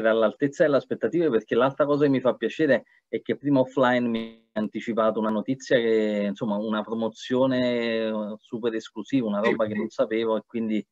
mettere all'altezza delle aspettative perché l'altra cosa che mi fa piacere è che prima offline mi ha anticipato una notizia che insomma una promozione eh, super esclusiva, una roba sì. che non sapevo e quindi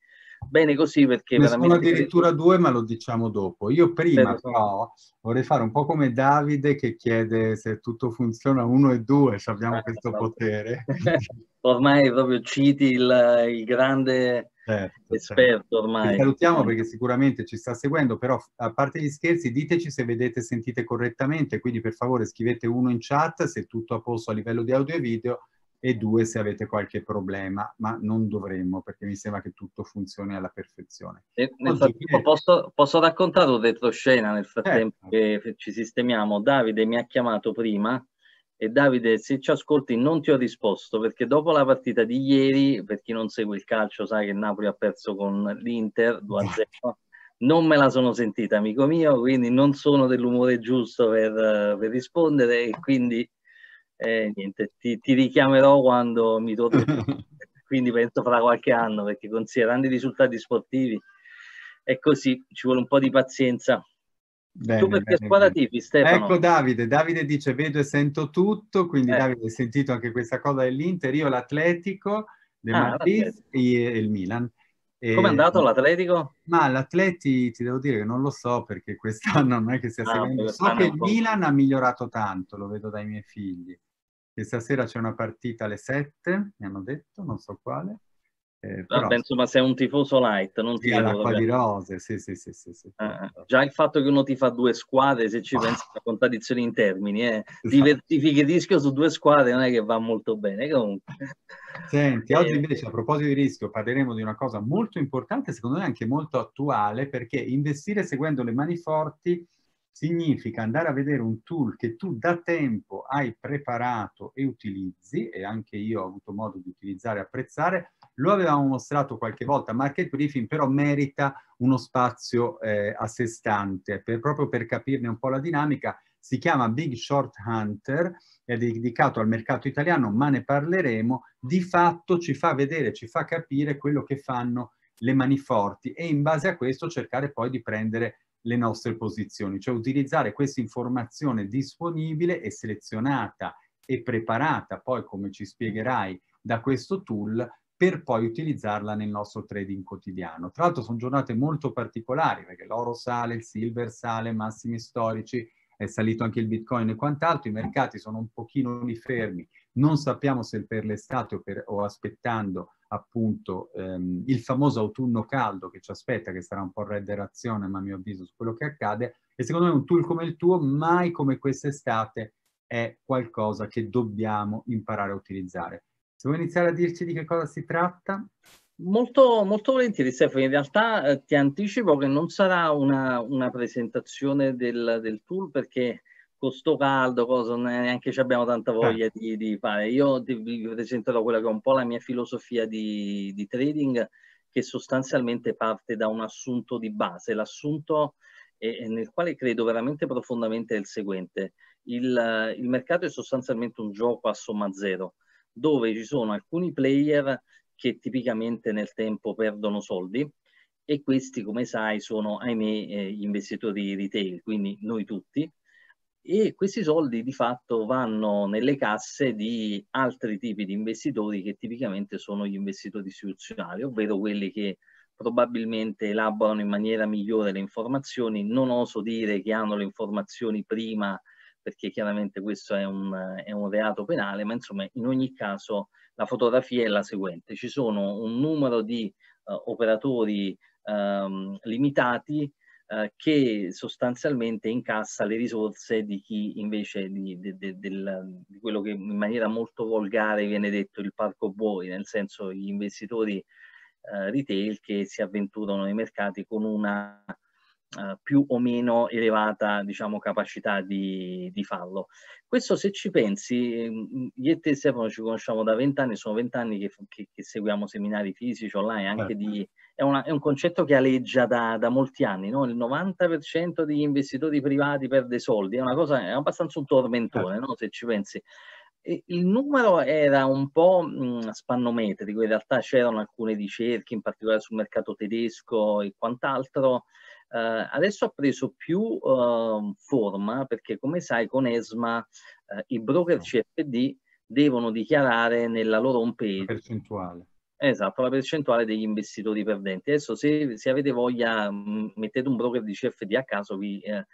bene così perché ne veramente... sono addirittura due ma lo diciamo dopo. Io prima Spero. però vorrei fare un po' come Davide che chiede se tutto funziona uno e due, se abbiamo ah, questo no. Esatto. potere. Ormai proprio citi il, il grande Certo, certo, esperto certo. ormai. Vi salutiamo perché sicuramente ci sta seguendo, però a parte gli scherzi diteci se vedete e sentite correttamente, quindi per favore scrivete uno in chat se tutto a posto a livello di audio e video e due se avete qualche problema, ma non dovremmo perché mi sembra che tutto funzioni alla perfezione. E nel frattempo posso, posso raccontare un retroscena nel frattempo certo. che ci sistemiamo? Davide mi ha chiamato prima e Davide, se ci ascolti, non ti ho risposto perché dopo la partita di ieri, per chi non segue il calcio, sa che Napoli ha perso con l'Inter 2-0. Non me la sono sentita, amico mio, quindi non sono dell'umore giusto per, per rispondere e quindi eh, niente, ti, ti, richiamerò quando mi torno. quindi penso fra qualche anno perché considerando i risultati sportivi è così, ci vuole un po' di pazienza. Bene, tu perché bene, squadra tipi, Stefano? Ecco Davide, Davide dice vedo e sento tutto, quindi eh. Davide hai sentito anche questa cosa dell'Inter, io l'Atletico, De ah, Mattis e il Milan. Come è andato l'Atletico? Ma l'Atleti ti devo dire che non lo so perché quest'anno non è che stia ah, seguendo. So che il Milan ha migliorato tanto, lo vedo dai miei figli. Che stasera c'è una partita alle 7, mi hanno detto, non so quale. Eh, però... Beh, insomma, sei un tifoso light, non ti sì, l'acqua di rose, sì, sì, sì, sì, sì. Ah, già il fatto che uno ti fa due squadre, se ci ah. pensi, una contraddizione in termini, eh. esatto. diversifichi il rischio su due squadre non è che va molto bene, comunque. Senti, eh. oggi invece a proposito di rischio parleremo di una cosa molto importante, secondo me anche molto attuale, perché investire seguendo le mani forti significa andare a vedere un tool che tu da tempo hai preparato e utilizzi, e anche io ho avuto modo di utilizzare e apprezzare, lo avevamo mostrato qualche volta, market briefing però merita uno spazio eh, a sé stante, per, proprio per capirne un po' la dinamica. Si chiama Big Short Hunter, è dedicato al mercato italiano, ma ne parleremo. Di fatto ci fa vedere, ci fa capire quello che fanno le mani forti e in base a questo cercare poi di prendere le nostre posizioni, cioè utilizzare questa informazione disponibile e selezionata e preparata poi, come ci spiegherai, da questo tool per poi utilizzarla nel nostro trading quotidiano. Tra l'altro sono giornate molto particolari perché l'oro sale, il silver sale, massimi storici, è salito anche il bitcoin e quant'altro, i mercati sono un pochino fermi, non sappiamo se per l'estate o, per, o aspettando appunto ehm, il famoso autunno caldo che ci aspetta, che sarà un po' redderazione, ma a mio avviso su quello che accade, e secondo me un tool come il tuo, mai come quest'estate, è qualcosa che dobbiamo imparare a utilizzare. Vuoi iniziare a dirci di che cosa si tratta? Molto, molto volentieri Stefano, in realtà eh, ti anticipo che non sarà una, una presentazione del, del, tool perché con sto caldo cosa, neanche ci abbiamo tanta eh. voglia di, di fare. Io ti, vi presenterò quella che è un po' la mia filosofia di, di trading che sostanzialmente parte da un assunto di base. L'assunto eh, nel quale credo veramente profondamente è il seguente. Il, il mercato è sostanzialmente un gioco a somma zero dove ci sono alcuni player che tipicamente nel tempo perdono soldi e questi come sai sono ahimè eh, gli investitori retail, quindi noi tutti e questi soldi di fatto vanno nelle casse di altri tipi di investitori che tipicamente sono gli investitori istituzionali, ovvero quelli che probabilmente elaborano in maniera migliore le informazioni, non oso dire che hanno le informazioni prima perché chiaramente questo è un, è un reato penale, ma insomma in ogni caso la fotografia è la seguente. Ci sono un numero di uh, operatori um, limitati uh, che sostanzialmente incassa le risorse di chi invece di, di, di, del, di, quello che in maniera molto volgare viene detto il parco buoi, nel senso gli investitori uh, retail che si avventurano nei mercati con una eh, più o meno elevata diciamo, capacità di, di, fallo. Questo se ci pensi, mm, mm, io e te Stefano ci conosciamo da vent'anni, sono vent'anni che, che, che, seguiamo seminari fisici online, anche eh. di, è, una, è, un concetto che aleggia da, da molti anni, no? il 90% degli investitori privati perde soldi, è una cosa, è abbastanza un tormentone eh. no? se ci pensi il numero era un po' mm, spannometrico, in realtà c'erano alcune ricerche, in particolare sul mercato tedesco e quant'altro, Uh, adesso ha preso più uh, forma perché come sai con ESMA uh, i broker CFD devono dichiarare nella loro home page la percentuale. Esatto, la percentuale degli investitori perdenti. Adesso se, se avete voglia mh, mettete un broker di CFD a caso, vi, eh,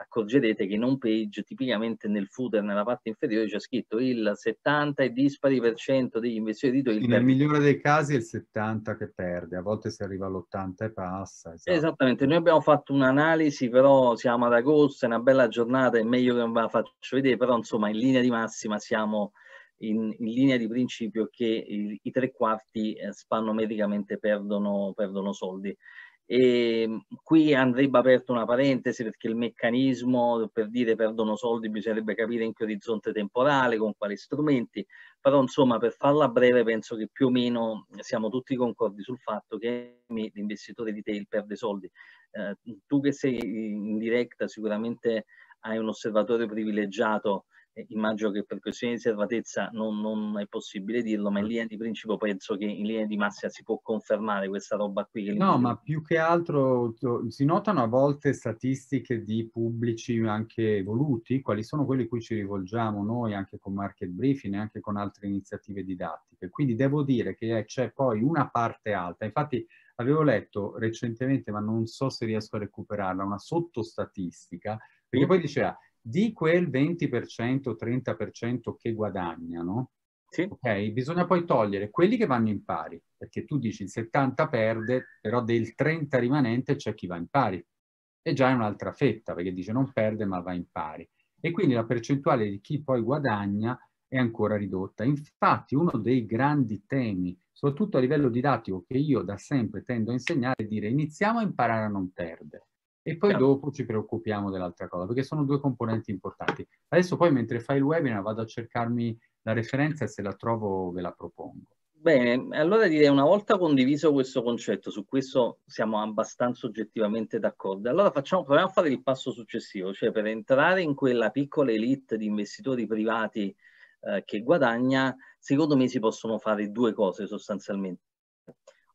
accorgerete che in home page tipicamente nel footer nella parte inferiore c'è scritto il 70 e dispari per cento degli investitori di Twitter. Nel migliore dei casi è il 70 che perde, a volte si arriva all'80 e passa. Esatto. Esattamente, noi abbiamo fatto un'analisi, però siamo ad agosto, è una bella giornata, è meglio che non ve la faccio vedere, però insomma in linea di massima siamo in, in linea di principio che i, i tre quarti eh, spannometricamente perdono, perdono soldi. E mm, qui andrebbe aperta una parentesi perché il meccanismo per dire perdono soldi bisognerebbe capire in che orizzonte temporale, con quali strumenti, però insomma per farla breve penso che più o meno mm, siamo tutti concordi sul fatto che l'investitore retail perde soldi. Eh, tu che sei in diretta sicuramente hai un osservatore privilegiato eh, immagino che per questioni di riservatezza non, non, è possibile dirlo, ma in linea di principio penso che in linea di massa si può confermare questa roba qui. no, ma più che altro si notano a volte statistiche di pubblici anche evoluti, quali sono quelli a cui ci rivolgiamo noi anche con market briefing e anche con altre iniziative didattiche. Quindi devo dire che c'è poi una parte alta, infatti avevo letto recentemente, ma non so se riesco a recuperarla, una sottostatistica, perché poi diceva di quel 20% o 30% che guadagnano, sì. okay, bisogna poi togliere quelli che vanno in pari, perché tu dici il 70 perde, però del 30 rimanente c'è chi va in pari. E già è un'altra fetta, perché dice non perde ma va in pari. E quindi la percentuale di chi poi guadagna è ancora ridotta. Infatti uno dei grandi temi, soprattutto a livello didattico, che io da sempre tendo a insegnare, è dire iniziamo a imparare a non perdere. E poi certo. dopo ci preoccupiamo dell'altra cosa, perché sono due componenti importanti. Adesso poi mentre fai il webinar vado a cercarmi la referenza e se la trovo ve la propongo. Bene, allora direi una volta condiviso questo concetto, su questo siamo abbastanza oggettivamente d'accordo. Allora facciamo, proviamo a fare il passo successivo, cioè per entrare in quella piccola elite di investitori privati eh, che guadagna, secondo me si possono fare due cose sostanzialmente.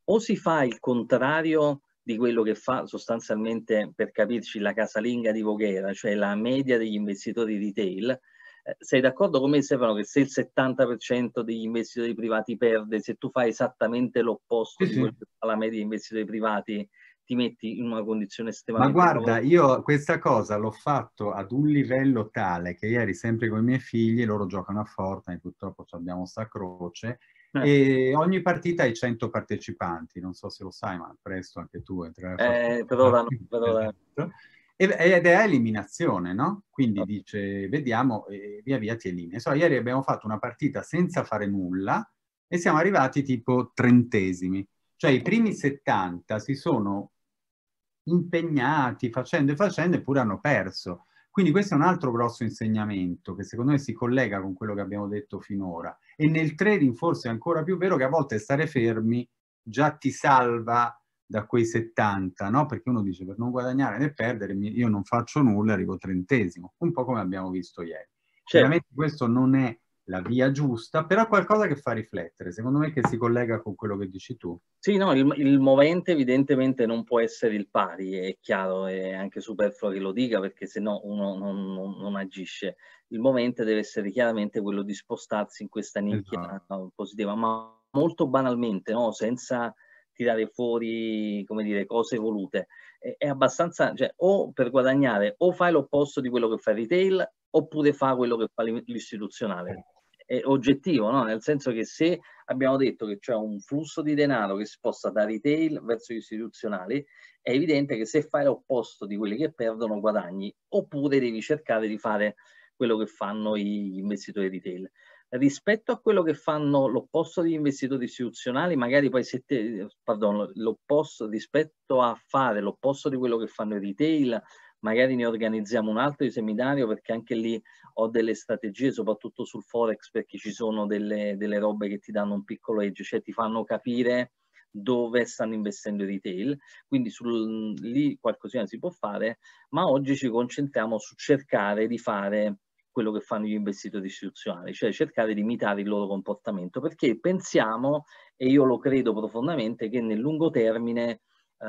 O si fa il contrario di quello che fa sostanzialmente, per capirci, la casalinga di Voghera, cioè la media degli investitori retail. Eh, sei d'accordo con me Stefano che se il 70% degli investitori privati perde, se tu fai esattamente l'opposto sì, di quello che fa la media degli investitori privati, ti metti in una condizione estremamente... Ma guarda, nuova. io questa cosa l'ho fatto ad un livello tale che ieri sempre con i miei figli, loro giocano a Fortnite, purtroppo abbiamo sta croce, eh. E ogni partita hai 100 partecipanti, non so se lo sai, ma presto anche tu entrerai. Eh, per ora no, per esatto. ora. Ed è eliminazione, no? Quindi okay. Esatto. dice, vediamo, e via via ti elimini. So, ieri abbiamo fatto una partita senza fare nulla e siamo arrivati tipo trentesimi. Cioè i primi 70 si sono impegnati facendo e facendo eppure hanno perso. Quindi questo è un altro grosso insegnamento che secondo me si collega con quello che abbiamo detto finora. E nel trading forse è ancora più vero che a volte stare fermi già ti salva da quei 70, no? Perché uno dice per non guadagnare né perdere, io non faccio nulla, arrivo trentesimo, un po' come abbiamo visto ieri. Certo. Chiaramente questo non è la via giusta, però qualcosa che fa riflettere, secondo me che si collega con quello che dici tu. Sì, no, il, il movente evidentemente non può essere il pari, è chiaro, è anche superfluo che lo dica perché se no uno non, non, non, agisce. Il movente deve essere chiaramente quello di spostarsi in questa nicchia esatto. positiva, ma molto banalmente, no? senza tirare fuori, come dire, cose volute. È, è abbastanza, cioè, o per guadagnare, o fai l'opposto di quello che fa il retail, oppure fa quello che fa l'istituzionale eh eh, oggettivo, no? nel senso che se abbiamo detto che c'è un flusso di denaro che si sposta da retail verso gli istituzionali, è evidente che se fai l'opposto di quelli che perdono guadagni, oppure devi cercare di fare quello che fanno gli investitori retail. Rispetto a quello che fanno l'opposto degli investitori istituzionali, magari poi se te, pardon, l'opposto rispetto a fare l'opposto di quello che fanno i retail, magari ne organizziamo un altro di seminario perché anche lì ho delle strategie, soprattutto sul Forex, perché ci sono delle, delle robe che ti danno un piccolo edge, cioè ti fanno capire dove stanno investendo i retail, quindi sul, lì qualcosina si può fare, ma oggi ci concentriamo su cercare di fare quello che fanno gli investitori istituzionali, cioè cercare di imitare il loro comportamento, perché pensiamo, e io lo credo profondamente, che nel lungo termine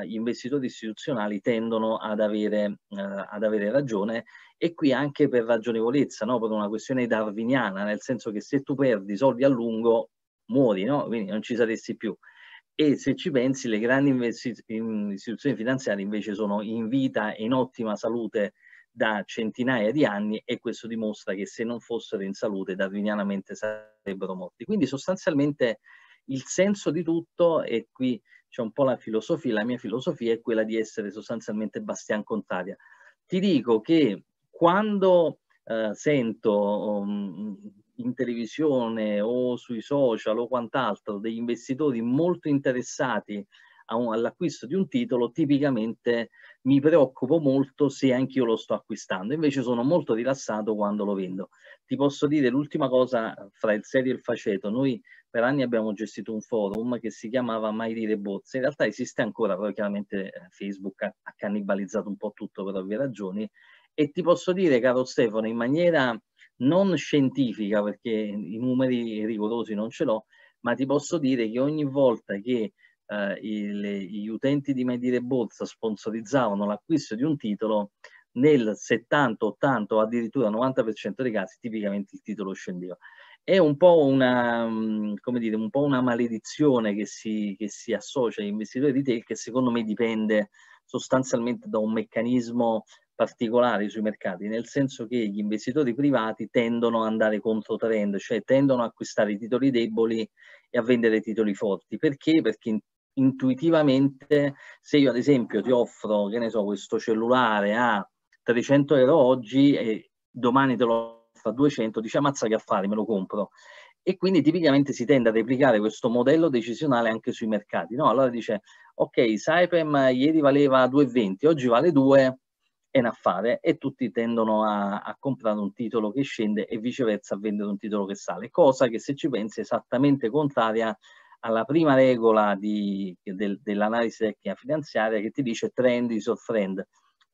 gli eh, investitori istituzionali tendono ad avere, eh, ad avere, ragione e qui anche per ragionevolezza, no? per una questione darwiniana, nel senso che se tu perdi soldi a lungo muori, no? quindi non ci saresti più. E se ci pensi, le grandi istituzioni finanziarie invece sono in vita e in ottima salute da centinaia di anni e questo dimostra che se non fossero in salute darwinianamente sarebbero morti. Quindi sostanzialmente il senso di tutto, è qui c'è un po' la filosofia, la mia filosofia è quella di essere sostanzialmente Bastian Contaria. Ti dico che quando eh, sento um, in televisione o sui social o quant'altro degli investitori molto interessati all'acquisto di un titolo, tipicamente mi preoccupo molto se anch'io lo sto acquistando, invece sono molto rilassato quando lo vendo. Ti posso dire l'ultima cosa fra il serio e il faceto, noi per anni abbiamo gestito un forum che si chiamava Mai dire bozze, in realtà esiste ancora, però chiaramente eh, Facebook ha, ha cannibalizzato un po' tutto per ovvie ragioni e ti posso dire, caro Stefano, in maniera non scientifica, perché i numeri rigorosi non ce l'ho, ma ti posso dire che ogni volta che eh, il, gli utenti di Mai dire Borsa sponsorizzavano l'acquisto di un titolo, nel 70, 80 o addirittura 90% dei casi tipicamente il titolo scendeva è un po' una, mm, come dire, un po una maledizione che si, che si associa agli investitori di retail che secondo me dipende sostanzialmente da un meccanismo particolare sui mercati, nel senso che gli investitori privati tendono ad andare contro trend, cioè tendono ad acquistare titoli deboli e a vendere titoli forti. Perché? Perché intuitivamente se io ad esempio ti offro, che ne so, questo cellulare a 300 euro oggi e domani te lo costa 200, dice ammazza che affari, me lo compro. E quindi tipicamente si tende a replicare questo modello decisionale anche sui mercati. No? Allora dice, ok, Saipem ieri valeva 2,20, oggi vale 2, è un affare e tutti tendono a, a, comprare un titolo che scende e viceversa a vendere un titolo che sale, cosa che se ci pensi è esattamente contraria alla prima regola del, dell'analisi tecnica finanziaria che ti dice trend is your friend,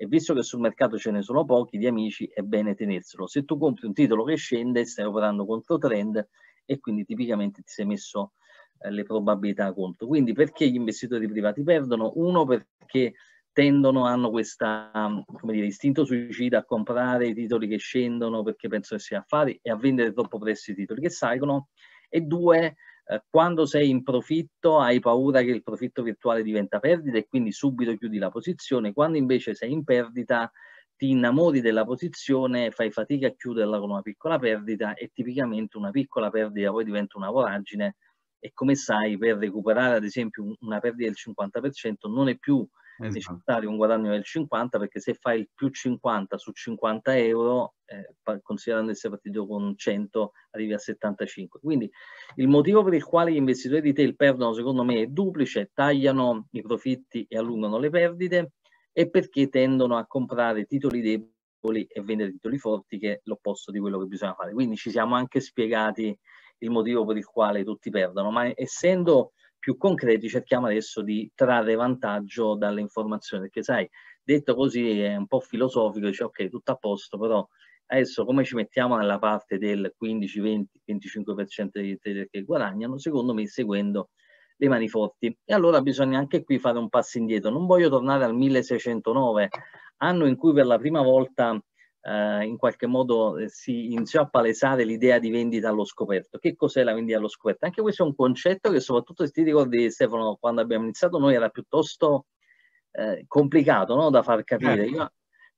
e visto che sul mercato ce ne sono pochi di amici è bene tenerselo. Se tu compri un titolo che scende stai operando contro trend e quindi tipicamente ti sei messo eh, le probabilità contro. Quindi perché gli investitori privati perdono? Uno perché tendono, hanno questo mm, istinto suicida a comprare i titoli che scendono perché pensano che sia affari e a vendere troppo presto i titoli che salgono e due eh, quando sei in profitto hai paura che il profitto virtuale diventa perdita e quindi subito chiudi la posizione, quando invece sei in perdita ti innamori della posizione, fai fatica a chiuderla con una piccola perdita e tipicamente una piccola perdita poi diventa una voragine e come sai per recuperare ad esempio una perdita del 50% non è più esatto. un guadagno del 50 perché se fai il più 50 su 50 euro, eh, considerando di essere partito con 100, arrivi a 75. Quindi il motivo per il quale gli investitori di retail perdono, secondo me, è duplice, tagliano i profitti e allungano le perdite e perché tendono a comprare titoli deboli e vendere titoli forti, che è l'opposto di quello che bisogna fare. Quindi ci siamo anche spiegati il motivo per il quale tutti perdono, ma essendo più concreti cerchiamo adesso di trarre vantaggio dalle informazioni, perché sai, detto così è un po' filosofico, dice ok, tutto a posto, però adesso come ci mettiamo nella parte del 15, 20, 25% dei trader che guadagnano? Secondo me seguendo le mani forti. E allora bisogna anche qui fare un passo indietro. Non voglio tornare al 1609, anno in cui per la prima volta eh, in qualche modo eh, si iniziò a palesare l'idea di vendita allo scoperto. Che cos'è la vendita allo scoperto? Anche questo è un concetto che soprattutto se ti ricordi Stefano, quando abbiamo iniziato noi era piuttosto eh, complicato no? da far capire. Certo. Io,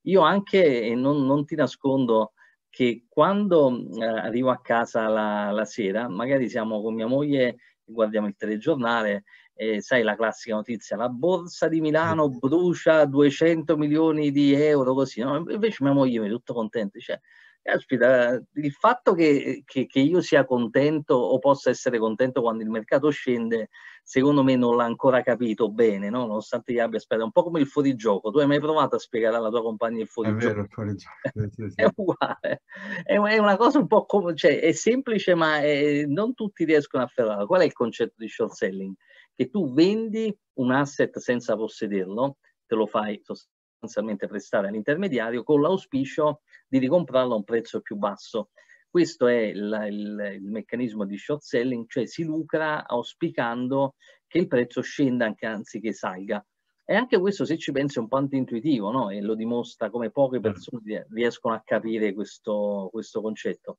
io anche, e non, non, ti nascondo, che quando eh, arrivo a casa la, la sera, magari siamo con mia moglie guardiamo il telegiornale eh, sai la classica notizia, la borsa di Milano brucia 200 milioni di euro così, no? invece mia moglie mi è tutto contento, dice, caspita, il fatto che, che, che, io sia contento o possa essere contento quando il mercato scende, secondo me non l'ha ancora capito bene, no? nonostante gli abbia aspettato, un po' come il fuorigioco, tu hai mai provato a spiegare alla tua compagna il fuorigioco? È vero, il fuorigioco. è uguale, è, è, una cosa un po' come, cioè, è semplice ma è, eh, non tutti riescono a afferrarla. Qual è il concetto di short selling? che tu vendi un asset senza possederlo, te lo fai sostanzialmente prestare all'intermediario con l'auspicio di ricomprarlo a un prezzo più basso. Questo è il, il, il, meccanismo di short selling, cioè si lucra auspicando che il prezzo scenda anche, anziché salga. E anche questo, se ci pensi, è un po' antintuitivo, no? E lo dimostra come poche certo. persone riescono a capire questo, questo concetto.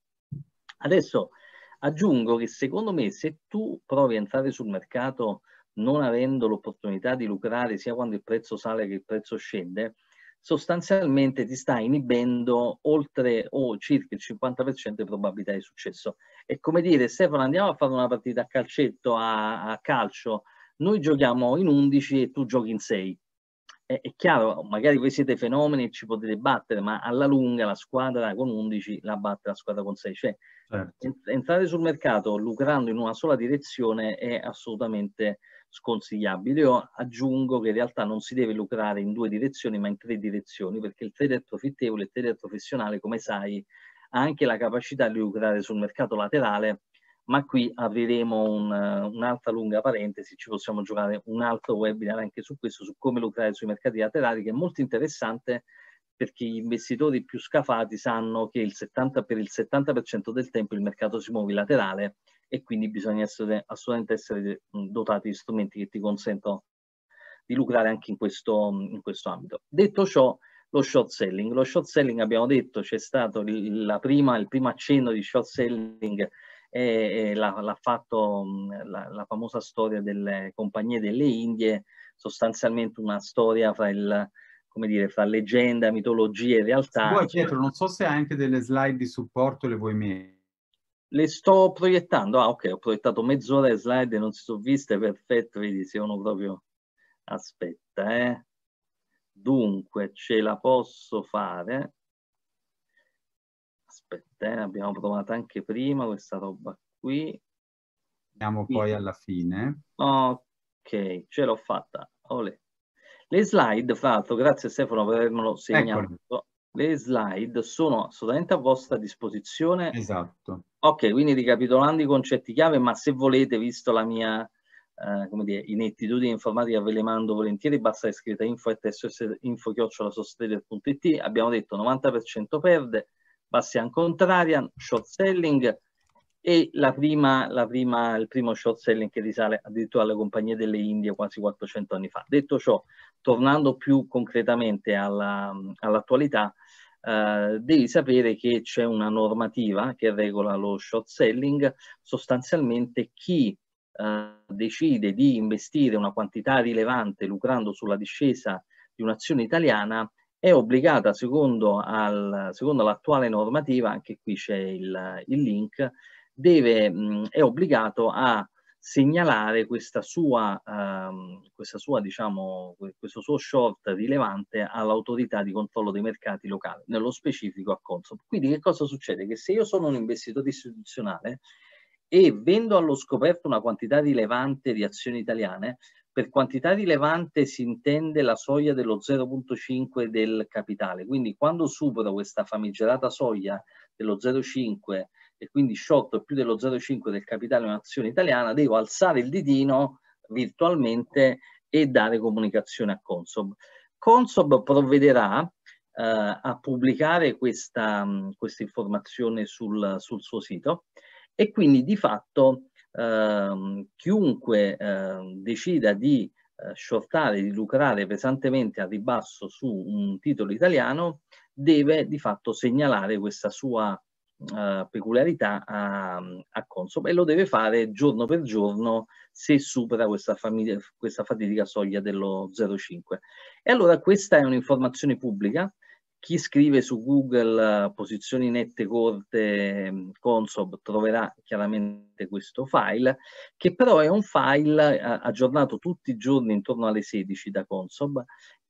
Adesso, Aggiungo che secondo me se tu provi a entrare sul mercato non avendo l'opportunità di lucrare sia quando il prezzo sale che il prezzo scende, sostanzialmente ti sta inibendo oltre o oh, circa il 50% di probabilità di successo. È come dire, Stefano, andiamo a fare una partita a calcetto, a, a calcio, noi giochiamo in 11 e tu giochi in 6. È, è, chiaro, magari voi siete fenomeni e ci potete battere, ma alla lunga la squadra con 11 la batte la squadra con 6. Cioè, Certo. Entrare sul mercato lucrando in una sola direzione è assolutamente sconsigliabile. Io aggiungo che in realtà non si deve lucrare in due direzioni, ma in tre direzioni, perché il trader profittevole e il trader professionale, come sai, ha anche la capacità di lucrare sul mercato laterale, ma qui apriremo un, un'altra lunga parentesi, ci possiamo giocare un altro webinar anche su questo, su come lucrare sui mercati laterali, che è molto interessante perché gli investitori più scafati sanno che il 70, per il 70% del tempo il mercato si muove laterale e quindi bisogna essere, assolutamente essere mm, dotati di strumenti che ti consentono di lucrare anche in questo, mm, in questo ambito. Detto ciò, lo short selling. Lo short selling abbiamo detto c'è stato il, prima, il primo accenno di short selling e, e l'ha, fatto mm, la, la, famosa storia delle compagnie delle Indie, sostanzialmente una storia fra il come dire, fra leggenda, mitologia e realtà. Poi Pietro, non so se hai anche delle slide di supporto, le vuoi mie? Le sto proiettando, ah ok, ho proiettato mezz'ora le slide e non si sono viste, perfetto, vedi, sono proprio... Aspetta, eh. Dunque, ce la posso fare. Aspetta, eh, abbiamo provato anche prima questa roba qui. Andiamo poi alla fine. Ok, ce l'ho fatta. Olè. Le slide, fra l'altro, grazie Stefano per avermelo segnato. Eccolo. Le slide sono assolutamente a vostra disposizione. Esatto. Ok, quindi ricapitolando i concetti chiave, ma se volete, visto la mia eh, come dire, inettitudine informatica, ve le mando volentieri, basta iscritta info e at info.sostener.it. Abbiamo detto 90% perde, bassi an contrarian, short selling, e la prima, la prima, il primo short selling che risale addirittura alle compagnie delle Indie quasi 400 anni fa. Detto ciò, tornando più concretamente alla, all'attualità, eh, devi sapere che c'è una normativa che regola lo short selling, sostanzialmente chi eh, decide di investire una quantità rilevante lucrando sulla discesa di un'azione italiana è obbligata secondo, al, secondo l'attuale normativa, anche qui c'è il, il link, deve, mh, è obbligato a segnalare questa sua, ehm, questa sua, diciamo, questo suo short rilevante all'autorità di controllo dei mercati locali, nello specifico a Consob. Quindi che cosa succede? Che se io sono un investitore istituzionale e vendo allo scoperto una quantità rilevante di azioni italiane, per quantità rilevante si intende la soglia dello 0.5 del capitale, quindi quando supero questa famigerata soglia dello 0.5 e quindi sciolto più dello 0,5 del capitale un'azione italiana, devo alzare il didino virtualmente e dare comunicazione a Consob. Consob provvederà eh, a pubblicare questa, questa informazione sul, sul, suo sito e quindi di fatto eh, chiunque eh, decida di eh, shortare, di lucrare pesantemente a ribasso su un titolo italiano deve di fatto segnalare questa sua uh, peculiarità a, a Consob e lo deve fare giorno per giorno se supera questa, famiglia, questa fatidica soglia dello 0,5. E allora questa è un'informazione pubblica. Chi scrive su Google eh, posizioni nette corte mm, Consob troverà chiaramente questo file, che però è un file uh, aggiornato tutti i giorni intorno alle 16 da Consob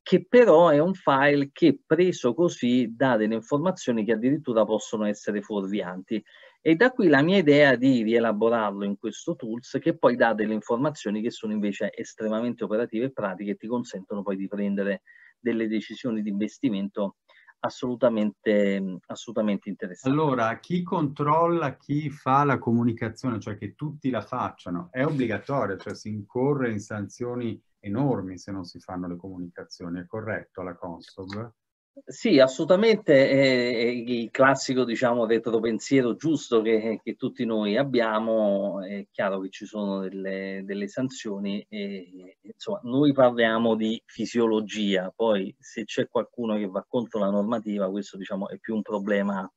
che però è un file che preso così dà delle informazioni che addirittura possono essere fuorvianti. E da qui la mia idea di rielaborarlo in questo tools che poi dà delle informazioni che sono invece estremamente operative e pratiche e ti consentono poi di prendere delle decisioni di investimento assolutamente, assolutamente interessanti. Allora, chi controlla chi fa la comunicazione, cioè che tutti la facciano, è obbligatorio, cioè si incorre in sanzioni enormi se non si fanno le comunicazioni, è corretto la Consob? Sì, assolutamente è il classico diciamo, retropensiero giusto che, che, tutti noi abbiamo, è chiaro che ci sono delle, delle sanzioni, e, insomma noi parliamo di fisiologia, poi se c'è qualcuno che va contro la normativa questo diciamo, è più un problema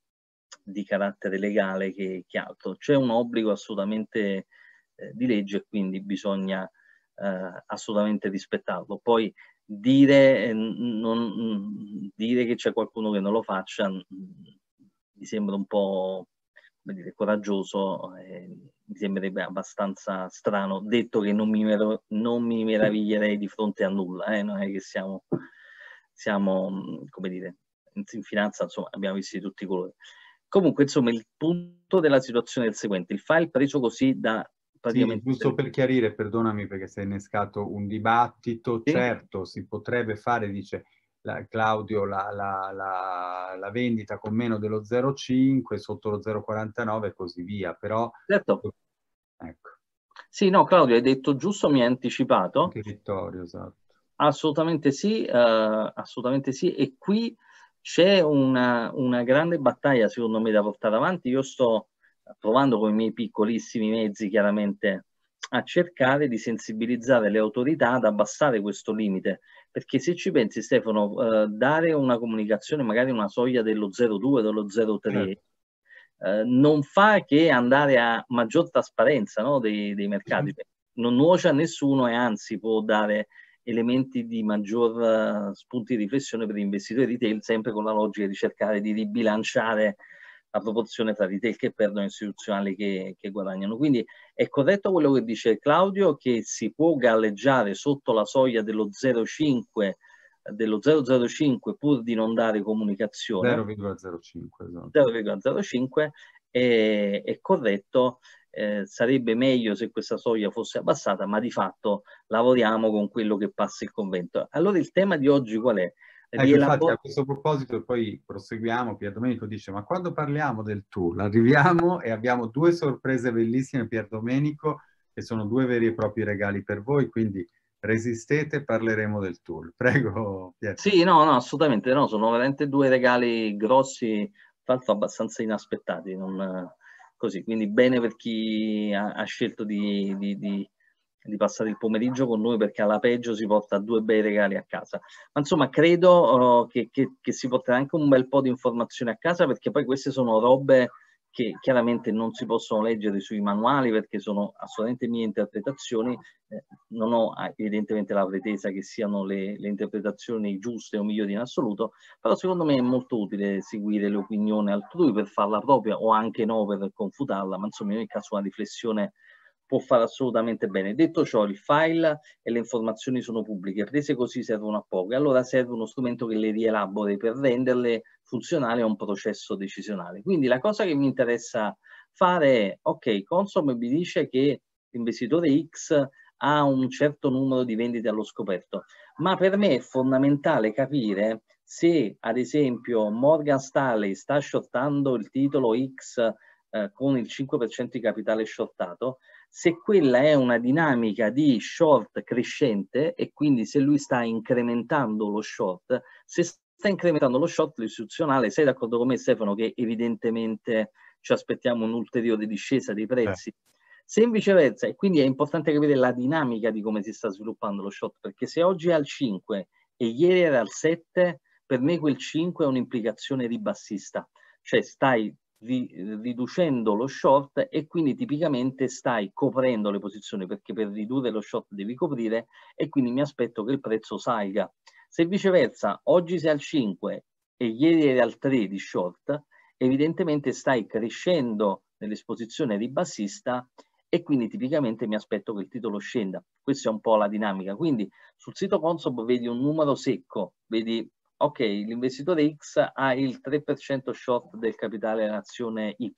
di carattere legale che, che altro, c'è un obbligo assolutamente eh, di legge e quindi bisogna eh, assolutamente rispettarlo. Poi dire, eh, non, dire che c'è qualcuno che non lo faccia mm, mi sembra un po' dire, coraggioso, eh, mi sembrerebbe abbastanza strano, detto che non mi, merav- non mi meraviglierei di fronte a nulla, eh, non è che siamo, siamo mm, come dire, in finanza insomma, abbiamo visto di tutti i colori. Comunque, insomma, il punto della situazione è il seguente. Il file preso così da sì, giusto per chiarire, perdonami perché si è innescato un dibattito, sì. certo si potrebbe fare, dice la, Claudio, la, la, la, vendita con meno dello 0,5, sotto lo 0,49 e così via, però... Certo. Ecco. Sì, no Claudio, hai detto giusto, mi hai anticipato. Che vittorio, esatto. Assolutamente sì, eh, assolutamente sì, e qui c'è una, una grande battaglia secondo me da portare avanti, io sto provando con i miei piccolissimi mezzi chiaramente a cercare di sensibilizzare le autorità ad abbassare questo limite, perché se ci pensi Stefano, eh, dare una comunicazione magari una soglia dello 02, dello 03, eh. Certo. Eh, non fa che andare a maggior trasparenza no, dei, dei, mercati, mm. non nuoce a nessuno e anzi può dare elementi di maggior uh, spunti di riflessione per gli investitori retail, sempre con la logica di cercare di ribilanciare la proporzione tra retail che perdono e istituzionali che, che guadagnano. Quindi è corretto ecco, quello che dice Claudio che si può galleggiare sotto la soglia dello 0,5 dello 0,05 pur di non dare comunicazione 0,05 esatto. 0,05 è, è corretto eh, sarebbe meglio se questa soglia fosse abbassata ma di fatto lavoriamo con quello che passa il convento allora il tema di oggi qual è? Ecco, infatti, a questo proposito poi proseguiamo, Pier Domenico dice, ma quando parliamo del tool arriviamo e abbiamo due sorprese bellissime, Pier Domenico, che sono due veri e propri regali per voi, quindi resistete, parleremo del tool. Prego Pier. Sì, no, no, assolutamente no, sono veramente due regali grossi, tra abbastanza inaspettati, non... così, quindi bene per chi ha, ha scelto di, di, di di passare il pomeriggio con noi perché alla peggio si porta due bei regali a casa. Ma insomma credo uh, che, che, che, si porterà anche un bel po' di informazioni a casa perché poi queste sono robe che chiaramente non si possono leggere sui manuali perché sono assolutamente mie interpretazioni, eh, non ho ah, evidentemente la pretesa che siano le, le, interpretazioni giuste o migliori in assoluto, però secondo me è molto utile seguire l'opinione altrui per farla propria o anche no per confutarla, ma insomma in ogni caso una riflessione può fare assolutamente bene. Detto ciò, il file e le informazioni sono pubbliche, prese così servono a poco, e allora serve uno strumento che le rielabori per renderle funzionali a un processo decisionale. Quindi la cosa che mi interessa fare è, ok, Consom mi dice che l'investitore X ha un certo numero di vendite allo scoperto, ma per me è fondamentale capire se ad esempio Morgan Stanley sta shortando il titolo X eh, con il 5% di capitale shortato, se quella è una dinamica di short crescente e quindi se lui sta incrementando lo short, se sta incrementando lo short istituzionale, sei d'accordo con me Stefano che evidentemente ci aspettiamo un'ulteriore discesa dei certo. prezzi? Eh. Se viceversa, e quindi è importante capire la dinamica di come si sta sviluppando lo short, perché se oggi è al 5 e ieri era al 7, per me quel 5 è un'implicazione ribassista, cioè stai riducendo lo short e quindi tipicamente stai coprendo le posizioni perché per ridurre lo short devi coprire e quindi mi aspetto che il prezzo salga. Se viceversa oggi sei al 5 e ieri eri al 3 di short, evidentemente stai crescendo nell'esposizione ribassista e quindi tipicamente mi aspetto che il titolo scenda. Questa è un po' la dinamica. Quindi sul sito Consob vedi un numero secco, vedi ok, l'investitore X ha il 3% short del capitale nazione Y,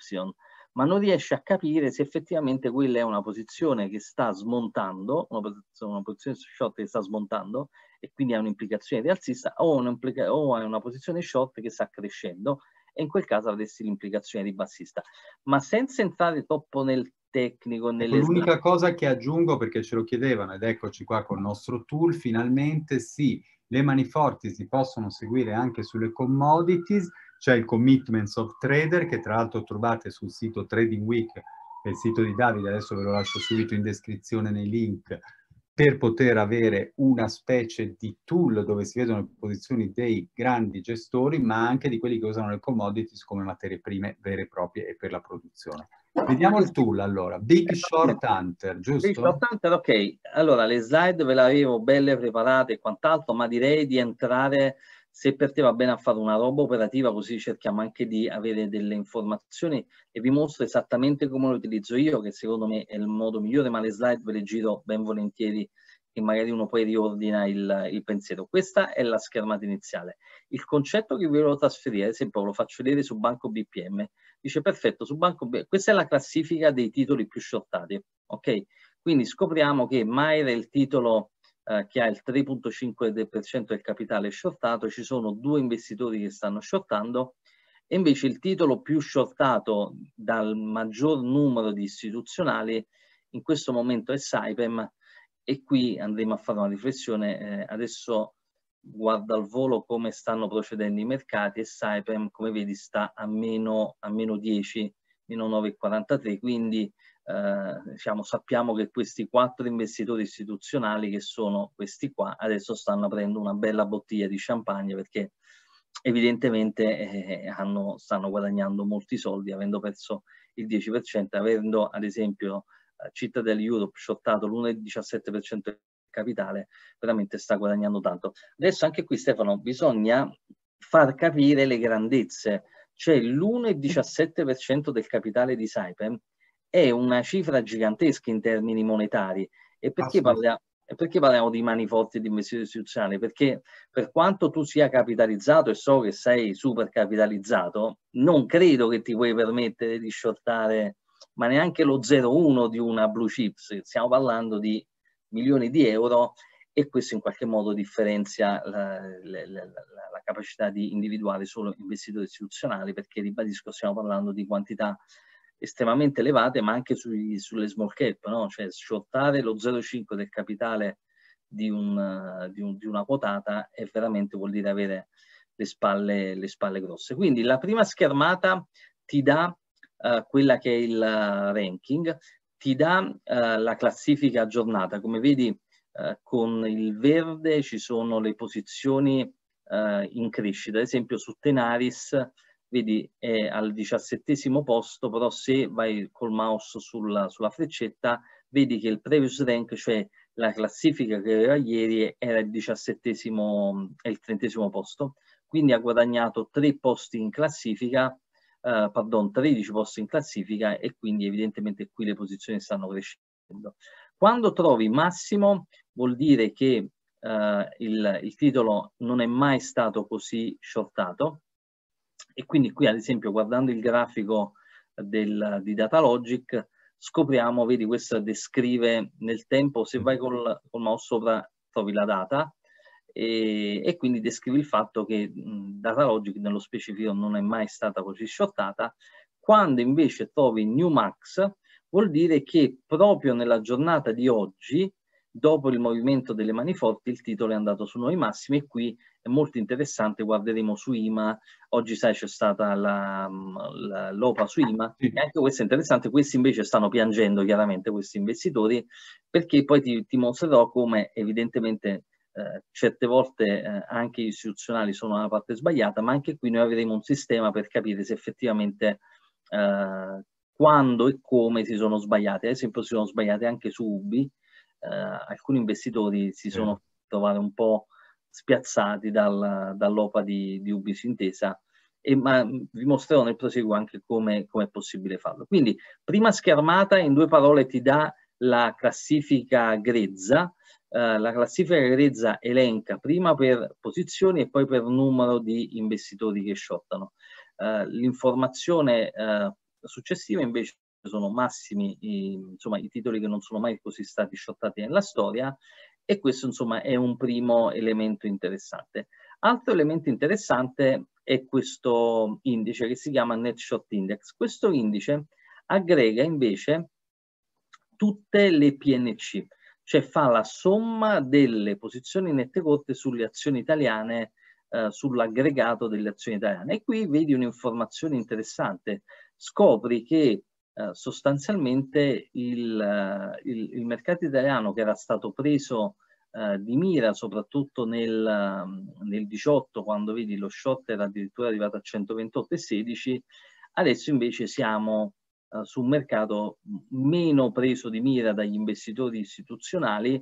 ma non riesce a capire se effettivamente quella è una posizione che sta smontando, una posizione, una posizione short che sta smontando e quindi ha un'implicazione rialzista o, un o è una posizione short che sta crescendo e in quel caso avresti l'implicazione di bassista. Ma senza entrare troppo nel tecnico. Ecco, l'unica cosa che aggiungo perché ce lo chiedevano ed eccoci qua col nostro tool, finalmente sì, le mani forti si possono seguire anche sulle commodities, c'è il Commitments of Trader che tra l'altro trovate sul sito Trading Week, il sito di Davide, adesso ve lo lascio subito in descrizione nei link, per poter avere una specie di tool dove si vedono le posizioni dei grandi gestori, ma anche di quelli che usano le commodities come materie prime vere e proprie e per la produzione. Vediamo il tool allora, Big eh, Short Hunter, giusto? Big Short Hunter, ok. Allora, le slide ve le avevo belle preparate e quant'altro, ma direi di entrare se per te va bene a fare una roba operativa, così cerchiamo anche di avere delle informazioni e vi mostro esattamente come lo utilizzo io, che secondo me è il modo migliore, ma le slide ve le giro ben volentieri e magari uno poi riordina il, il pensiero. Questa è la schermata iniziale. Il concetto che vi volevo trasferire, ad esempio, lo faccio vedere su Banco BPM. Dice, perfetto, su Banco BPM, questa è la classifica dei titoli più shortati, ok? Quindi scopriamo che Maire è il titolo eh, che ha il 3.5% del capitale shortato, ci sono due investitori che stanno shortando e invece il titolo più shortato dal maggior numero di istituzionali in questo momento è Saipem e qui andremo a fare una riflessione. Eh, adesso guarda al volo come stanno procedendo i mercati e Saipem come vedi sta a meno, a meno 10, meno 9,43, quindi eh, diciamo, sappiamo che questi quattro investitori istituzionali che sono questi qua adesso stanno aprendo una bella bottiglia di champagne perché evidentemente eh, hanno, stanno guadagnando molti soldi avendo perso il 10%, avendo ad esempio eh, Citadel Europe shottato l'1,17% del capitale, veramente sta guadagnando tanto. Adesso anche qui Stefano bisogna far capire le grandezze, cioè l'1,17% del capitale di Saipem è una cifra gigantesca in termini monetari. E perché, parliamo, e perché parliamo di mani forti di investitori istituzionali? Perché per quanto tu sia capitalizzato e so che sei super capitalizzato, non credo che ti puoi permettere di shortare ma neanche lo 0,1 di una blue chips, stiamo parlando di milioni di euro e questo in qualche modo differenzia la, la, la, la capacità di individuare solo investitori istituzionali perché ribadisco stiamo parlando di quantità estremamente elevate, ma anche sui, sulle small cap, no? cioè shortare lo 0,5 del capitale di, un, di, un, di, una quotata è veramente vuol dire avere le spalle, le spalle grosse. Quindi la prima schermata ti dà uh, quella che è il eh, ranking, ti dà uh, la classifica aggiornata. Come vedi uh, con il verde ci sono le posizioni in crescita, ad esempio su Tenaris vedi è al diciassettesimo posto, però se vai col mouse sulla, sulla freccetta vedi che il previous rank, cioè la classifica che aveva ieri, era il diciassettesimo è il trentesimo posto, quindi ha guadagnato tre posti in classifica, eh, pardon, 13 posti in classifica e quindi evidentemente qui le posizioni stanno crescendo. Quando trovi massimo vuol dire che eh, il, il titolo non è mai stato così shortato, e quindi qui ad esempio guardando il grafico del, di Datalogic scopriamo, vedi questa descrive nel tempo, se vai col, col mouse sopra trovi la data e, e quindi descrivi il fatto che Datalogic nello specifico non è mai stata così shortata, quando invece trovi New Max vuol dire che proprio nella giornata di oggi Dopo il movimento delle mani forti il titolo è andato su nuovi massimi e qui è molto interessante, guarderemo su IMA, oggi sai c'è stata l'OPA mm, su IMA sì. e anche questo è interessante, questi invece stanno piangendo chiaramente questi investitori perché poi ti, ti mostrerò come evidentemente eh, certe volte eh, anche gli istituzionali sono una parte sbagliata, ma anche qui noi avremo un sistema per capire se effettivamente eh, quando e come si sono sbagliati, ad esempio si sono sbagliati anche su UBI, eh, alcuni investitori si sono trovati un po' spiazzati dal, dall'OPA di, di Ubis Intesa, e, ma mm, vi mostrerò nel proseguo anche come, come, è possibile farlo. Quindi, prima schermata, in due parole, ti dà la classifica grezza. Eh, la classifica grezza elenca prima per posizioni e poi per numero di investitori che shottano. Eh, l'informazione eh, successiva invece sono massimi i, insomma, i titoli che non sono mai così stati shottati nella storia e questo insomma è un primo elemento interessante. Altro elemento interessante è questo indice che si chiama Net Shot Index. Questo indice aggrega invece tutte le PNC, cioè fa la somma delle posizioni nette cotte sulle azioni italiane, eh, sull'aggregato delle azioni italiane. E qui vedi un'informazione interessante, scopri che eh, sostanzialmente il, eh, il, il, mercato italiano che era stato preso eh, di mira soprattutto nel, mm, nel 18 quando vedi lo short era addirittura arrivato a 128,16 adesso invece siamo eh, su un mercato mm, meno preso di mira dagli investitori istituzionali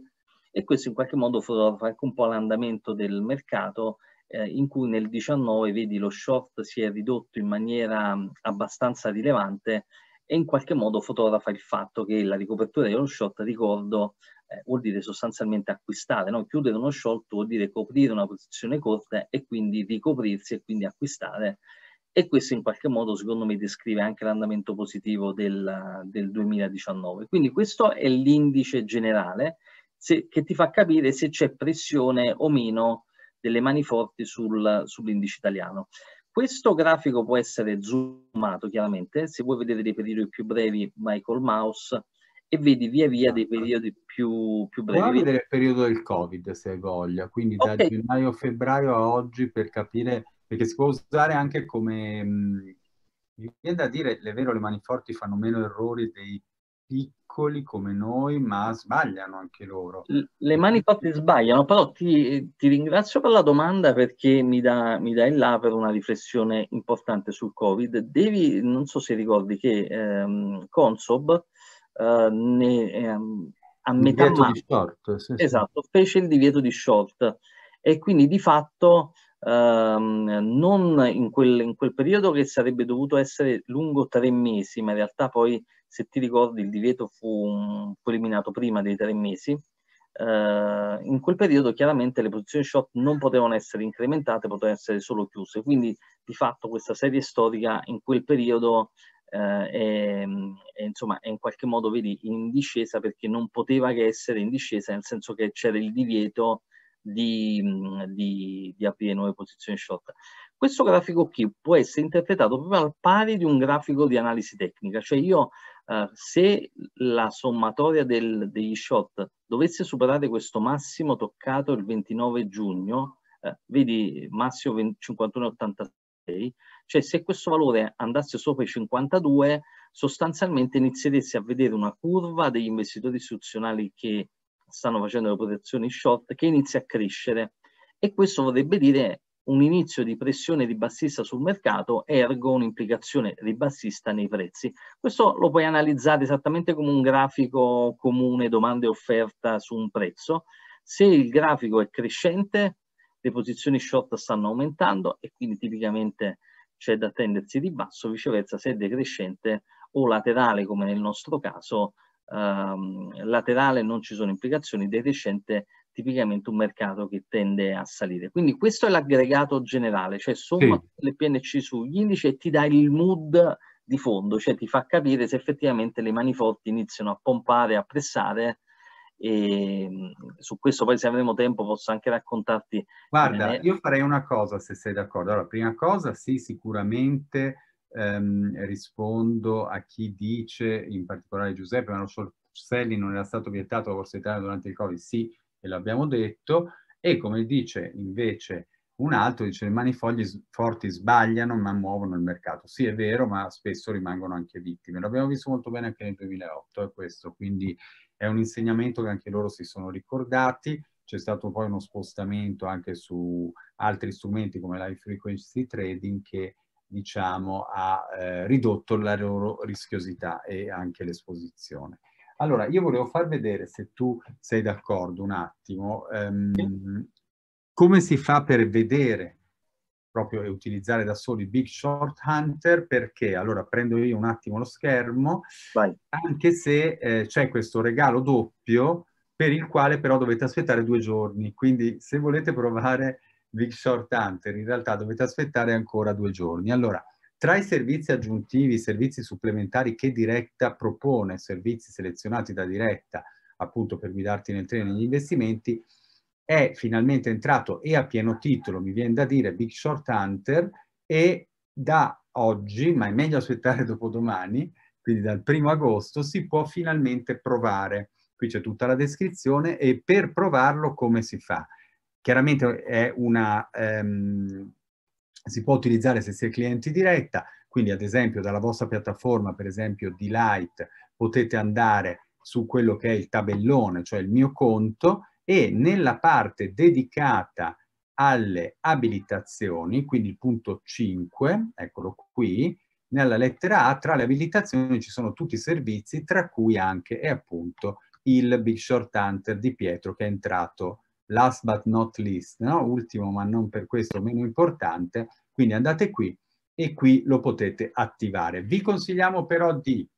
e questo in qualche modo fa anche un po' l'andamento del mercato eh, in cui nel 19 vedi lo short si è ridotto in maniera mm, abbastanza rilevante e in qualche modo fotografa il fatto che la ricopertura di uno shot, ricordo, eh, vuol dire sostanzialmente acquistare, no? chiudere uno shot vuol dire coprire una posizione corta e quindi ricoprirsi e quindi acquistare e questo in qualche modo secondo me descrive anche l'andamento positivo del, del, 2019. Quindi questo è l'indice generale se, che ti fa capire se c'è pressione o meno delle mani forti sul, sull'indice italiano. Questo grafico può essere zoomato chiaramente, se vuoi vedere dei periodi più brevi Michael Mouse e vedi via via dei esatto. periodi più, più brevi. Puoi vedere il periodo del Covid se hai voglia, quindi okay. da gennaio a febbraio a oggi per capire, perché si può usare anche come, mi viene da dire, è vero le mani forti fanno meno errori dei piccoli come noi, ma sbagliano anche loro. Le mani fatte sbagliano, però ti, ti ringrazio per la domanda perché mi dà, mi dà in là per una riflessione importante sul Covid. Devi, non so se ricordi che ehm, Consob eh, ne, ehm, a il metà maggio, short, sì, esatto, fece il divieto di short e quindi di fatto ehm, non in quel, in quel periodo che sarebbe dovuto essere lungo tre mesi, ma in realtà poi se ti ricordi il divieto fu, fu eliminato prima dei tre mesi, eh, in quel periodo chiaramente le posizioni short non potevano essere incrementate, potevano essere solo chiuse, quindi di fatto questa serie storica in quel periodo eh, è, è, insomma, è in qualche modo vedi, in discesa perché non poteva che essere in discesa, nel senso che c'era il divieto di, di, di, aprire nuove posizioni short. Questo grafico qui può essere interpretato proprio al pari di un grafico di analisi tecnica, cioè io eh, se la sommatoria del, degli shot dovesse superare questo massimo toccato il 29 giugno, eh, vedi massimo 51,86, cioè se questo valore andasse sopra i 52, sostanzialmente inizieresti a vedere una curva degli investitori istituzionali che stanno facendo le protezioni short che inizia a crescere e questo vorrebbe dire un inizio di pressione ribassista sul mercato, ergo un'implicazione ribassista nei prezzi. Questo lo puoi analizzare esattamente come un grafico comune domanda e offerta su un prezzo. Se il grafico è crescente, le posizioni short stanno aumentando e quindi tipicamente c'è da tendersi di basso, viceversa se è decrescente o laterale come nel nostro caso, ehm, laterale non ci sono implicazioni, decrescente tipicamente un mercato che tende a salire. Quindi questo è l'aggregato generale, cioè somma sì. le PNC sugli indici e ti dà il mood di fondo, cioè ti fa capire se effettivamente le mani forti iniziano a pompare, a pressare e su questo poi se avremo tempo posso anche raccontarti. Guarda, eh, io farei una cosa se sei d'accordo. Allora, prima cosa, sì, sicuramente ehm, rispondo a chi dice, in particolare Giuseppe, ma lo Sorselli non era stato vietato la Borsa Italia durante il Covid. Sì, e l'abbiamo detto, e come dice invece un altro, dice i mani forti sbagliano ma muovono il mercato. Sì, è vero, ma spesso rimangono anche vittime. L'abbiamo visto molto bene anche nel 2008, è eh, questo, quindi è un insegnamento che anche loro si sono ricordati. C'è stato poi uno spostamento anche su altri strumenti come l'high frequency trading che diciamo ha eh, ridotto la loro rischiosità e anche l'esposizione. Allora, io volevo far vedere, se tu sei d'accordo un attimo, ehm, come si fa per vedere proprio e utilizzare da soli Big Short Hunter perché allora prendo io un attimo lo schermo Vai. anche se eh, c'è questo regalo doppio per il quale però dovete aspettare due giorni quindi se volete provare Big Short Hunter in realtà dovete aspettare ancora due giorni allora tra i servizi aggiuntivi, i servizi supplementari che Diretta propone, servizi selezionati da Diretta appunto per guidarti nel treno negli investimenti, è finalmente entrato e a pieno titolo, mi viene da dire, Big Short Hunter e da oggi, ma è meglio aspettare dopodomani, quindi dal primo agosto, si può finalmente provare. Qui c'è tutta la descrizione e per provarlo come si fa? Chiaramente è una, Ehm, si può utilizzare se si è clienti diretta, quindi ad esempio dalla vostra piattaforma, per esempio di Light, potete andare su quello che è il tabellone, cioè il mio conto, e nella parte dedicata alle abilitazioni, quindi il punto 5, eccolo qui, nella lettera A, tra le abilitazioni ci sono tutti i servizi, tra cui anche, e appunto, il Big Short Hunter di Pietro che è entrato last but not least, no? ultimo ma non per questo meno importante, quindi andate qui e qui lo potete attivare. Vi consigliamo però di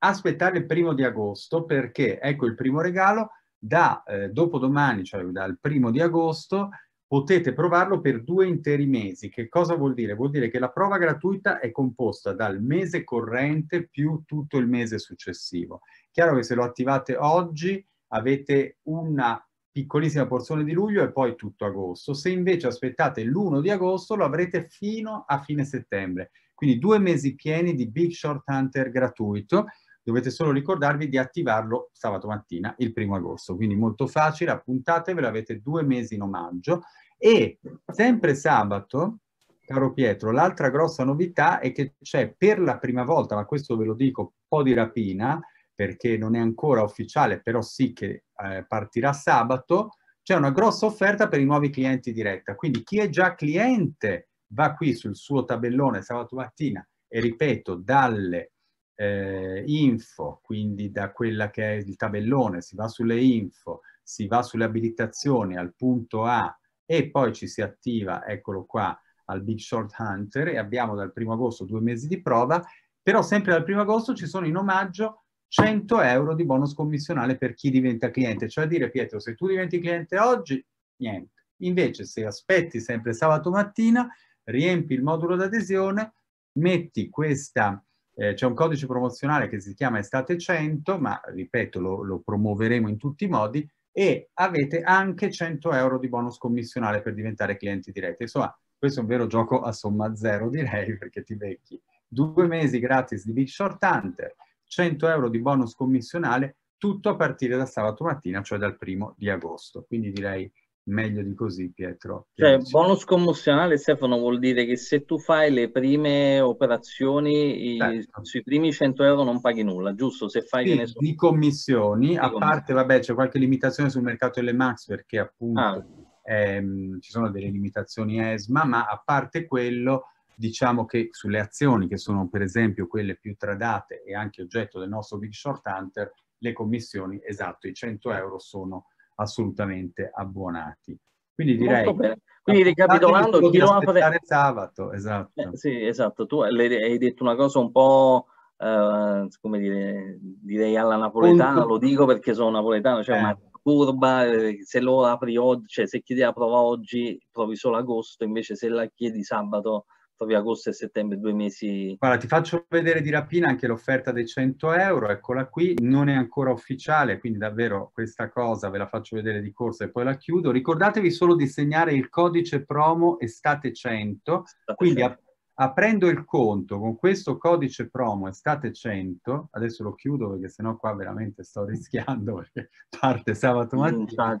aspettare il primo di agosto perché ecco il primo regalo, da eh, dopodomani, cioè dal primo di agosto, potete provarlo per due interi mesi. Che cosa vuol dire? Vuol dire che la prova gratuita è composta dal mese corrente più tutto il mese successivo. Chiaro che se lo attivate oggi avete una piccolissima porzione di luglio e poi tutto agosto. Se invece aspettate l'1 di agosto lo avrete fino a fine settembre. Quindi due mesi pieni di Big Short Hunter gratuito. Dovete solo ricordarvi di attivarlo sabato mattina, il primo agosto. Quindi molto facile, appuntatevelo, avete due mesi in omaggio. E sempre sabato, caro Pietro, l'altra grossa novità è che c'è per la prima volta, ma questo ve lo dico, un po' di rapina, perché non è ancora ufficiale, però sì che eh, partirà sabato, c'è una grossa offerta per i nuovi clienti diretta. Quindi chi è già cliente va qui sul suo tabellone sabato mattina e ripeto, dalle eh, info, quindi da quella che è il tabellone, si va sulle info, si va sulle abilitazioni al punto A e poi ci si attiva, eccolo qua, al Big Short Hunter e abbiamo dal primo agosto due mesi di prova, però sempre dal primo agosto ci sono in omaggio 100 euro di bonus commissionale per chi diventa cliente. Cioè a dire, Pietro, se tu diventi cliente oggi, niente. Invece se aspetti sempre sabato mattina, riempi il modulo d'adesione, metti questa... Eh, c'è un codice promozionale che si chiama Estate 100, ma ripeto, lo, lo promuoveremo in tutti i modi, e avete anche 100 euro di bonus commissionale per diventare clienti diretti. Insomma, questo è un vero gioco a somma zero, direi, perché ti becchi due mesi gratis di Big Short Hunter, 100 euro di bonus commissionale, tutto a partire da sabato mattina, cioè dal primo di agosto. Quindi direi meglio di così, Pietro. Cioè, dice? bonus commissionale, Stefano, vuol dire che se tu fai le prime operazioni, certo. i, sui primi 100 euro non paghi nulla, giusto? Se fai sì, che ne so. di commissioni, di a commissioni. parte, vabbè, c'è qualche limitazione sul mercato delle max perché appunto ah. ehm, ci sono delle limitazioni ESMA, ma a parte quello diciamo che sulle azioni che sono per esempio quelle più tradate e anche oggetto del nostro Big Short Hunter, le commissioni, esatto, i 100 euro sono assolutamente abbonati. Quindi direi... Quindi ricapitolando... Di aspettare sabato, esatto. Eh, sì, esatto, tu hai detto una cosa un po'... Uh, come dire, direi alla napoletana, Punto. lo dico perché sono napoletano, cioè eh. una curva, eh, se lo apri oggi, cioè se chiedi la prova oggi provi solo agosto, invece se la chiedi sabato proprio agosto e settembre, due mesi. Guarda, ti faccio vedere di rapina anche l'offerta dei 100 euro, eccola qui, non è ancora ufficiale, quindi davvero questa cosa ve la faccio vedere di corsa e poi la chiudo. Ricordatevi solo di segnare il codice promo estate 100, estate quindi 100. aprendo il conto con questo codice promo estate 100, adesso lo chiudo perché sennò qua veramente sto rischiando perché parte sabato mattina.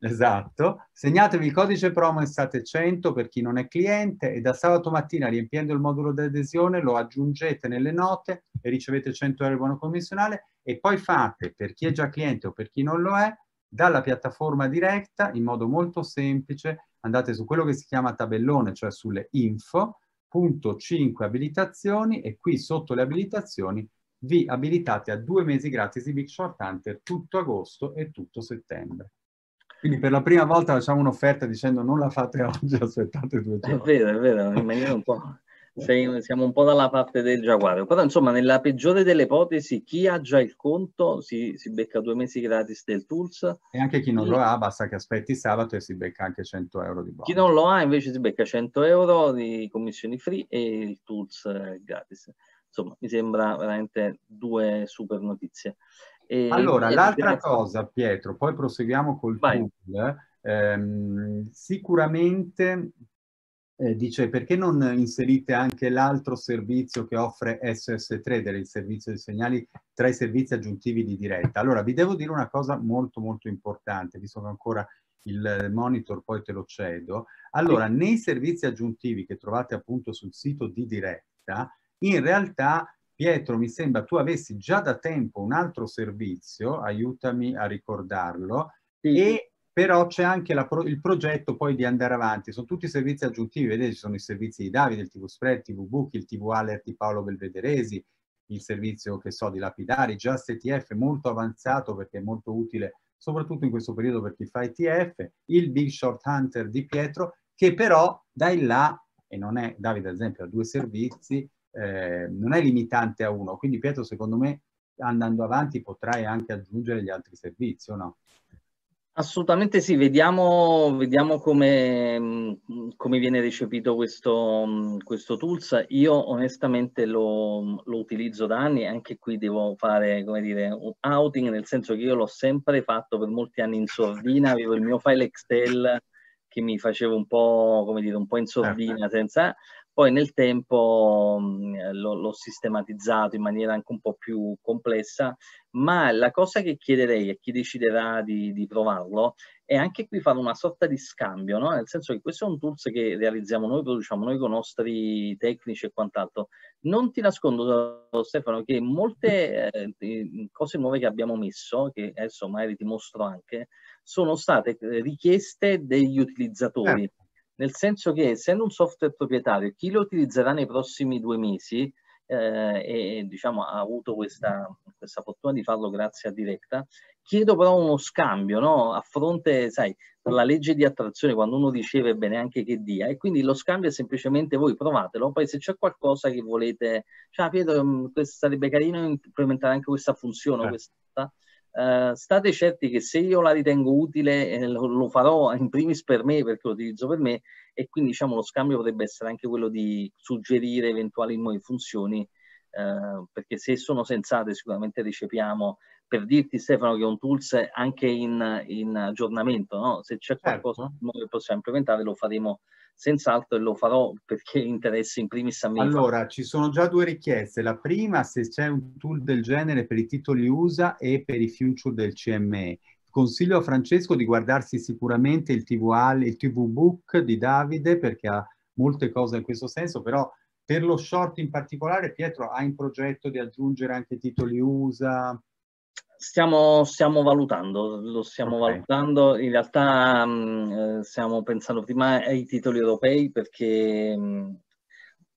Esatto, segnatevi il codice promo Estate 100 per chi non è cliente e da sabato mattina riempiendo il modulo di adesione lo aggiungete nelle note e ricevete 100 euro di buono commissionale e poi fate per chi è già cliente o per chi non lo è dalla piattaforma diretta in modo molto semplice andate su quello che si chiama tabellone cioè sulle info punto 5 abilitazioni e qui sotto le abilitazioni vi abilitate a due mesi gratis di Big Short Hunter tutto agosto e tutto settembre. Quindi per la prima volta facciamo un'offerta dicendo non la fate oggi, aspettate due giorni. È vero, è vero, in maniera un po'... Sei, siamo un po' dalla parte del giaguaro. Però insomma, nella peggiore delle ipotesi, chi ha già il conto si, si becca due mesi gratis del Tools. E anche chi non e... lo ha, basta che aspetti sabato e si becca anche 100 euro di bonus. Chi non lo ha invece si becca 100 euro di commissioni free e il Tools gratis. Insomma, mi sembra veramente due super notizie. Ehm, e allora, l'altra differenza... cosa, Pietro, poi proseguiamo col Vai. tool. Ehm, sicuramente eh, dice perché non inserite anche l'altro servizio che offre SS3 del servizio di segnali tra i servizi aggiuntivi di diretta. Allora vi devo dire una cosa molto molto importante, visto che ancora il monitor poi te lo cedo. Allora nei servizi aggiuntivi che trovate appunto sul sito di diretta, in realtà Pietro, mi sembra tu avessi già da tempo un altro servizio, aiutami a ricordarlo, sì. e però c'è anche pro il progetto poi di andare avanti, sono tutti servizi aggiuntivi, vedete ci sono i servizi di Davide, il TV Spread, il TV Book, il TV Alert di Paolo Belvederesi, il servizio che so di Lapidari, Just ETF molto avanzato perché è molto utile soprattutto in questo periodo per chi fa ETF, il Big Short Hunter di Pietro che però da in là, e non è Davide ad esempio ha due servizi, Ehm, non è limitante a uno. Quindi Pietro, secondo me, andando avanti potrai anche aggiungere gli altri servizi, o no? Assolutamente sì, vediamo, vediamo come, come, viene recepito questo, questo, tools. Io onestamente lo, lo, utilizzo da anni anche qui devo fare come dire, un outing, nel senso che io l'ho sempre fatto per molti anni in sordina, avevo il mio file Excel che mi faceva un po', come dire, un po' in sordina certo. senza... Poi nel tempo l'ho sistematizzato in maniera anche un po' più complessa, ma la cosa che chiederei a chi deciderà di, di provarlo è anche qui fare una sorta di scambio, no? nel senso che questo è un tools che realizziamo noi, produciamo noi con i nostri tecnici e quant'altro. Non ti nascondo Stefano che molte eh, cose nuove che abbiamo messo, che adesso magari ti mostro anche, sono state eh, richieste degli utilizzatori. Eh nel senso che essendo un software proprietario, chi lo utilizzerà nei prossimi due mesi eh, e diciamo, ha avuto questa, questa, fortuna di farlo grazie a Directa, chiedo però uno scambio no? a fronte, sai, la legge di attrazione quando uno riceve bene anche che dia e quindi lo scambio è semplicemente voi provatelo, poi se c'è qualcosa che volete, cioè Pietro, mm, sarebbe carino implementare anche questa funzione, eh. questa eh, state certi che se io la ritengo utile eh, lo, lo, farò in primis per me perché lo utilizzo per me e quindi diciamo lo scambio potrebbe essere anche quello di suggerire eventuali nuove funzioni eh, perché se sono sensate sicuramente recepiamo per dirti Stefano che è un tools anche in, in aggiornamento no? se c'è qualcosa certo. che possiamo implementare lo faremo senz'altro lo farò perché interessa in primis a me. Allora, ci sono già due richieste. La prima, se c'è un tool del genere per i titoli USA e per i future del CME. Consiglio a Francesco di guardarsi sicuramente il TV, il TV Book di Davide perché ha molte cose in questo senso, però per lo short in particolare Pietro ha in progetto di aggiungere anche titoli USA, Stiamo, stiamo, valutando, lo stiamo okay. valutando, in realtà mh, mm, eh, stiamo pensando prima ai titoli europei perché mh, mm,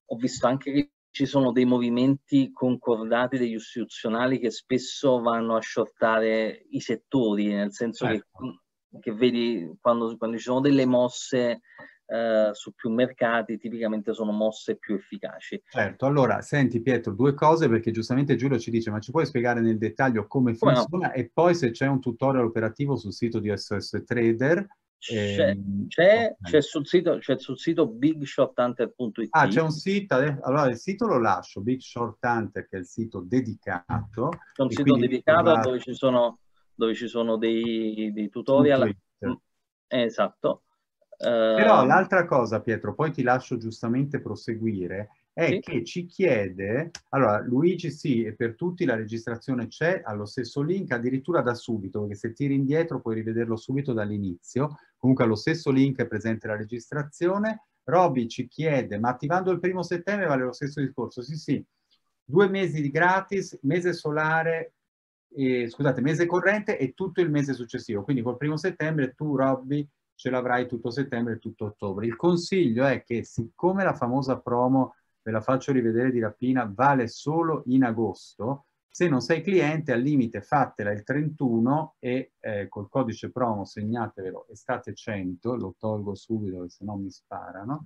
ho visto anche che ci sono dei movimenti concordati degli istituzionali che spesso vanno a shortare i settori, nel senso ecco. che, certo. che, vedi quando, quando, ci sono delle mosse eh, su più mercati tipicamente sono mosse più efficaci. Certo, allora senti Pietro due cose perché giustamente Giulio ci dice ma ci puoi spiegare nel dettaglio come, come funziona no? e poi se c'è un tutorial operativo sul sito di SS Trader c'è, ehm, c'è, c'è, sul sito, c'è sul sito bigshothunter.it. Ah, c'è un sito, eh, allora il sito lo lascio, Big Short Hunter, che è il sito dedicato. C'è un sito dedicato va... dove ci sono, dove ci sono dei, dei tutorial. Mm, esatto. Però ehm, l'altra cosa, Pietro, poi ti lascio giustamente proseguire, è sì. che ci chiede, allora Luigi sì, e per tutti la registrazione c'è allo stesso link, addirittura da subito, perché se tiri indietro puoi rivederlo subito dall'inizio, comunque allo stesso link è presente la registrazione. Roby ci chiede, ma attivando il primo settembre vale lo stesso discorso? Sì, sì, due mesi di gratis, mese solare, eh, scusate, mese corrente e tutto il mese successivo, quindi col primo settembre tu, Robby, ce l'avrai tutto settembre e tutto ottobre. Il consiglio è che siccome la famosa promo, ve la faccio rivedere di rapina, vale solo in agosto, se non sei cliente al limite fatela il 31 e eh, col codice promo segnatevelo estate 100, lo tolgo subito se no mi sparano,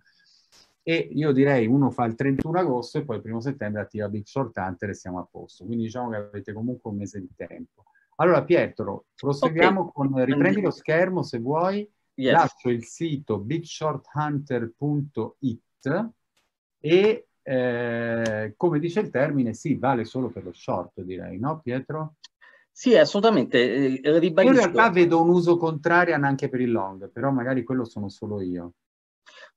e io direi uno fa il 31 agosto e poi il primo settembre attiva Big Short Hunter e siamo a posto. Quindi diciamo che avete comunque un mese di tempo. Allora Pietro, proseguiamo okay. con, riprendi lo schermo se vuoi yes. lascio il sito bigshorthunter.it e eh, come dice il termine, sì, vale solo per lo short, direi, no Pietro? Sì, assolutamente. Eh, ribadisco. In realtà vedo un uso contrario anche per il long, però magari quello sono solo io.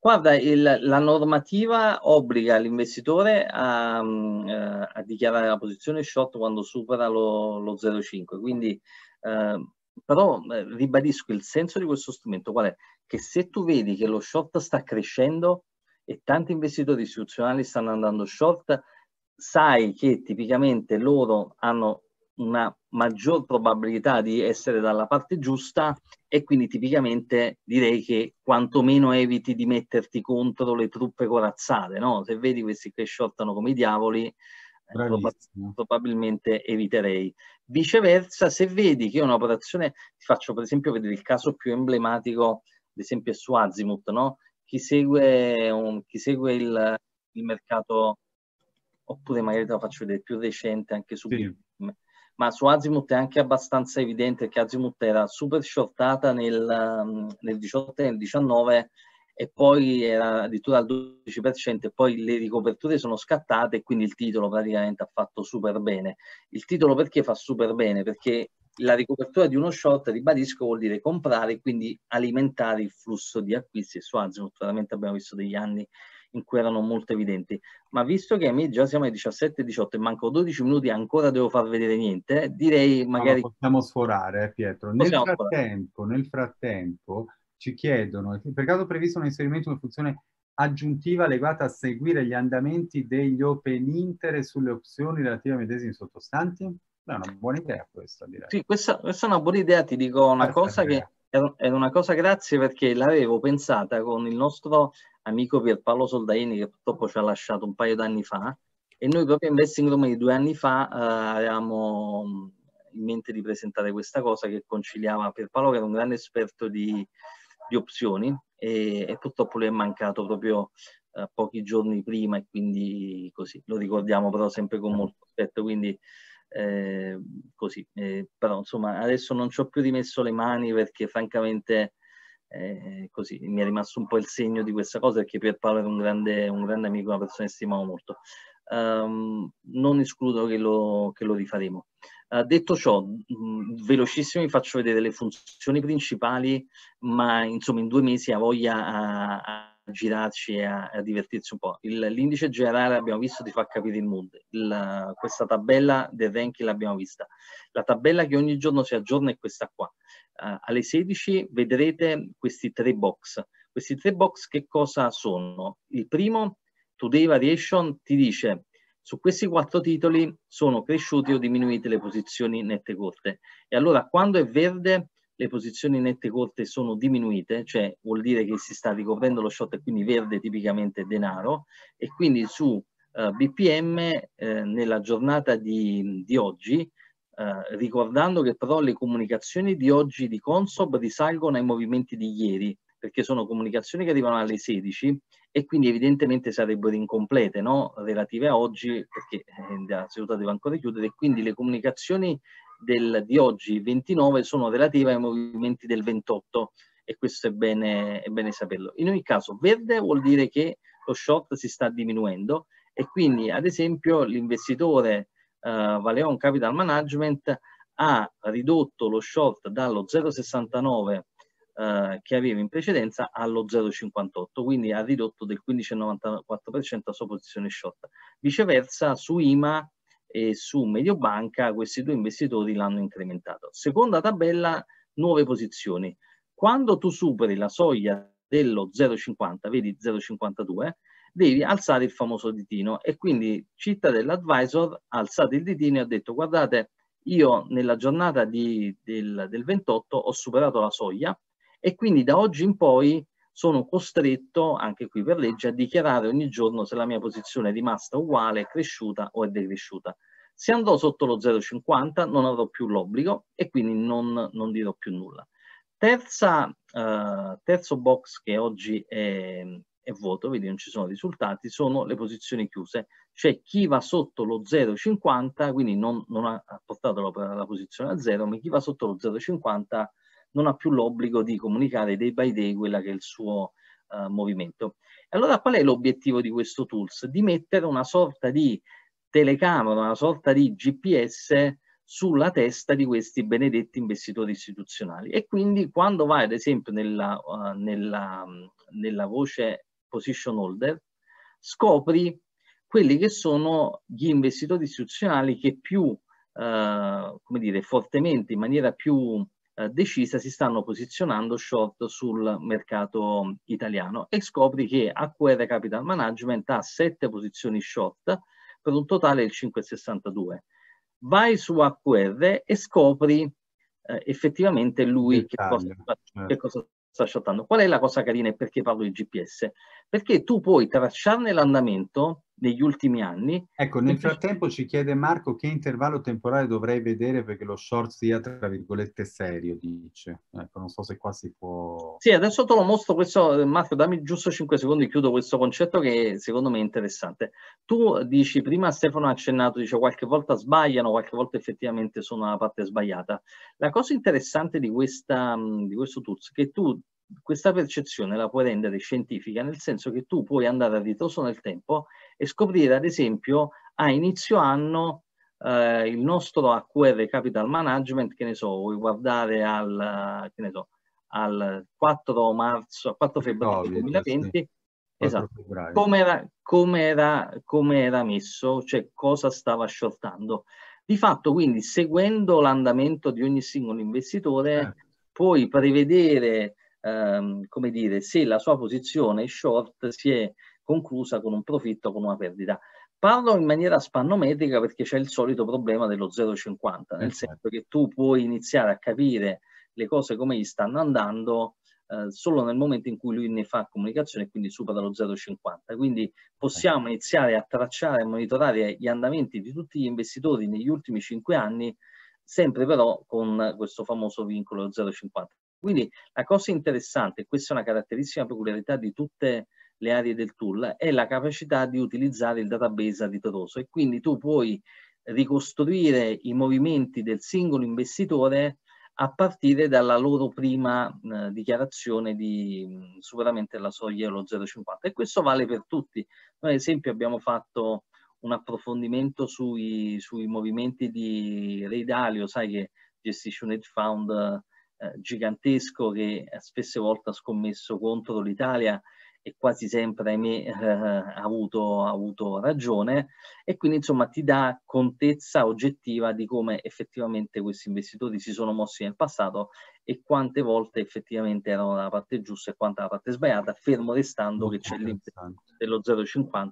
Guarda, il, la normativa obbliga l'investitore a, mm, eh, a, dichiarare la posizione short quando supera lo, lo 0,5, quindi eh, però eh, ribadisco il senso di questo strumento qual è? Che se tu vedi che lo short sta crescendo e tanti investitori istituzionali stanno andando short, sai che tipicamente loro hanno una maggior probabilità di essere dalla parte giusta e quindi tipicamente direi che quantomeno eviti di metterti contro le truppe corazzate, no? Se vedi questi che shortano come i diavoli, eh, Bravissimo. probabilmente eviterei. Viceversa, se vedi che è un'operazione, ti faccio per esempio vedere il caso più emblematico, ad esempio su Azimut, no? chi segue, un, chi segue il, il, mercato, oppure magari te lo faccio vedere più recente anche su sì. ma su Azimut è anche abbastanza evidente che Azimut era super shortata nel, mm, nel 18 e nel 19 e poi era addirittura al 12%, e poi le ricoperture sono scattate e quindi il titolo praticamente ha fatto super bene. Il titolo perché fa super bene? Perché la ricopertura di uno short, ribadisco, vuol dire comprare, quindi alimentare il flusso di acquisti su Azimuth. Veramente abbiamo visto degli anni in cui erano molto evidenti. Ma visto che amici, già siamo ai 17-18 e manco 12 minuti, ancora devo far vedere niente, eh, direi magari... No, possiamo sforare, eh, Pietro. Nel possiamo frattempo, sforare. nel frattempo, ci chiedono, per caso previsto un inserimento di una funzione aggiuntiva legata a seguire gli andamenti degli open interest sulle opzioni relative ai medesimi sottostanti? è una buona idea questa, direi. Sì, questa, questa, è una buona idea, ti dico una questa cosa che è una cosa grazie perché l'avevo pensata con il nostro amico Pierpaolo Soldaini che purtroppo ci ha lasciato un paio d'anni fa e noi proprio in Investing Room di due anni fa eh, avevamo mm, in mente di presentare questa cosa che conciliava Pierpaolo che era un grande esperto di di opzioni e, e purtroppo lui è mancato proprio eh, pochi giorni prima e quindi così lo ricordiamo però sempre con molto rispetto quindi eh, così eh, però insomma adesso non ci ho più rimesso le mani perché francamente eh, così mi è rimasto un po' il segno di questa cosa perché Pierpaolo era un grande, un grande amico una persona che stimavo molto um, non escludo che lo, che lo rifaremo detto ciò, mh, mm, velocissimo vi faccio vedere le funzioni principali, ma insomma in due mesi ha voglia a, a girarci e a, a, divertirsi un po'. l'indice generale abbiamo visto ti fa capire il mood, il, questa tabella del ranking l'abbiamo vista. La tabella che ogni giorno si aggiorna è questa qua. Uh, alle 16 vedrete questi tre box. Questi tre box che cosa sono? Il primo, Today Variation, ti dice su questi quattro titoli sono cresciute o diminuite le posizioni nette corte. E allora quando è verde le posizioni nette corte sono diminuite, cioè vuol dire che si sta ricoprendo lo shot e quindi verde tipicamente denaro e quindi su eh, BPM eh, nella giornata di, di oggi eh, ricordando che però le comunicazioni di oggi di Consob risalgono ai movimenti di ieri, perché sono comunicazioni che arrivano alle 16 e quindi evidentemente sarebbero incomplete, no? relative a oggi, perché eh, la seduta deve ancora chiudere, e quindi le comunicazioni del, di oggi, 29, sono relative ai movimenti del 28 e questo è bene, è bene saperlo. In ogni caso, verde vuol dire che lo short si sta diminuendo e quindi, ad esempio, l'investitore eh, Valeon Capital Management ha ridotto lo short dallo 0,69 eh, che aveva in precedenza allo 0,58, quindi ha ridotto del 15,94% la sua posizione short. Viceversa, su IMA e su Mediobanca questi due investitori l'hanno incrementato. Seconda tabella, nuove posizioni. Quando tu superi la soglia dello 0,50, vedi 0,52, devi alzare il famoso ditino e quindi città dell'advisor ha alzato il ditino e ha detto guardate io nella giornata di, del, del 28 ho superato la soglia e quindi da oggi in poi sono costretto, anche qui per legge, a dichiarare ogni giorno se la mia posizione è rimasta uguale, cresciuta o è decresciuta. Se andrò sotto lo 0,50 non avrò più l'obbligo e quindi non, non dirò più nulla. Terza, eh, terzo box che oggi è, è vuoto, vedi non ci sono risultati, sono le posizioni chiuse, cioè chi va sotto lo 0,50, quindi non, non, ha portato la, la posizione a 0, ma chi va sotto lo 0,50 non ha più l'obbligo di comunicare day by day quella che è il suo eh, movimento. allora qual è l'obiettivo di questo tools? Di mettere una sorta di telecamera, una sorta di GPS sulla testa di questi benedetti investitori istituzionali. E quindi quando vai ad esempio nella, uh, nella, nella voce position holder, scopri quelli che sono gli investitori istituzionali che più, eh, come dire, fortemente, in maniera più eh, decisa si stanno posizionando short sul mercato italiano e scopri che AQR Capital Management ha sette posizioni short per un totale del 5,62. Vai su AQR e scopri eh, effettivamente lui che cosa, che certo. cosa, sta shottando. Qual è la cosa carina e perché parlo di GPS? perché tu puoi tracciarne l'andamento negli ultimi anni. Ecco, nel frattempo ci chiede Marco che intervallo temporale dovrei vedere perché lo short sia tra virgolette serio, dice. Ecco, non so se qua si può... Sì, adesso te lo mostro questo, eh, Marco, dammi giusto 5 secondi e chiudo questo concetto che secondo me è interessante. Tu dici, prima Stefano ha accennato, dice qualche volta sbagliano, qualche volta effettivamente sono la parte sbagliata. La cosa interessante di, questa, di questo Tools è che tu questa percezione la puoi rendere scientifica, nel senso che tu puoi andare a ritroso nel tempo e scoprire, ad esempio, a inizio anno eh, il nostro AQR Capital Management, che ne so, vuoi guardare al, so, al 4 marzo, 4 febbraio Covid, 2020, sì. esatto, come era come, era, messo, cioè cosa stava shortando. Di fatto, quindi, seguendo l'andamento di ogni singolo investitore, eh. puoi prevedere ehm, come dire, se la sua posizione short si è conclusa con un profitto o con una perdita. Parlo in maniera spannometrica perché c'è il solito problema dello 0,50, nel esatto. senso che tu puoi iniziare a capire le cose come gli stanno andando eh, solo nel momento in cui lui ne fa comunicazione e quindi supera lo 0,50. Quindi possiamo ecco. iniziare a tracciare e monitorare gli andamenti di tutti gli investitori negli ultimi 5 anni sempre però con questo famoso vincolo 0,50. Quindi la cosa interessante, questa è una caratteristica peculiarità di tutte le aree del tool, è la capacità di utilizzare il database aditoroso e quindi tu puoi ricostruire i movimenti del singolo investitore a partire dalla loro prima eh, dichiarazione di mh, superamento della soglia lo 0,50 e questo vale per tutti. Noi ad esempio abbiamo fatto un approfondimento sui, sui movimenti di Ray Dalio, sai che gestisce un hedge fund eh, gigantesco che eh, spesse volte ha scommesso contro l'Italia e quasi sempre, ahimè, eh, ha, avuto, avuto ragione e quindi insomma ti dà contezza oggettiva di come effettivamente questi investitori si sono mossi nel passato e quante volte effettivamente erano dalla parte giusta e quanta la parte sbagliata, fermo restando che c'è l'impegno dello 0,50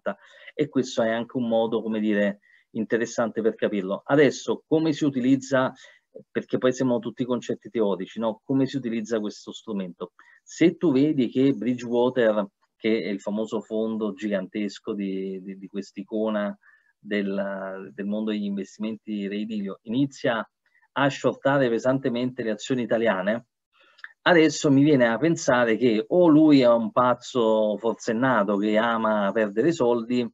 e questo è anche un modo, come dire, interessante per capirlo. Adesso come si utilizza perché poi siamo tutti concetti teorici, no? come si utilizza questo strumento. Se tu vedi che Bridgewater, che è il famoso fondo gigantesco di, di, di quest'icona del, del, mondo degli investimenti reidilio, inizia a shortare pesantemente le azioni italiane, adesso mi viene a pensare che o lui è un pazzo forsennato che ama perdere soldi,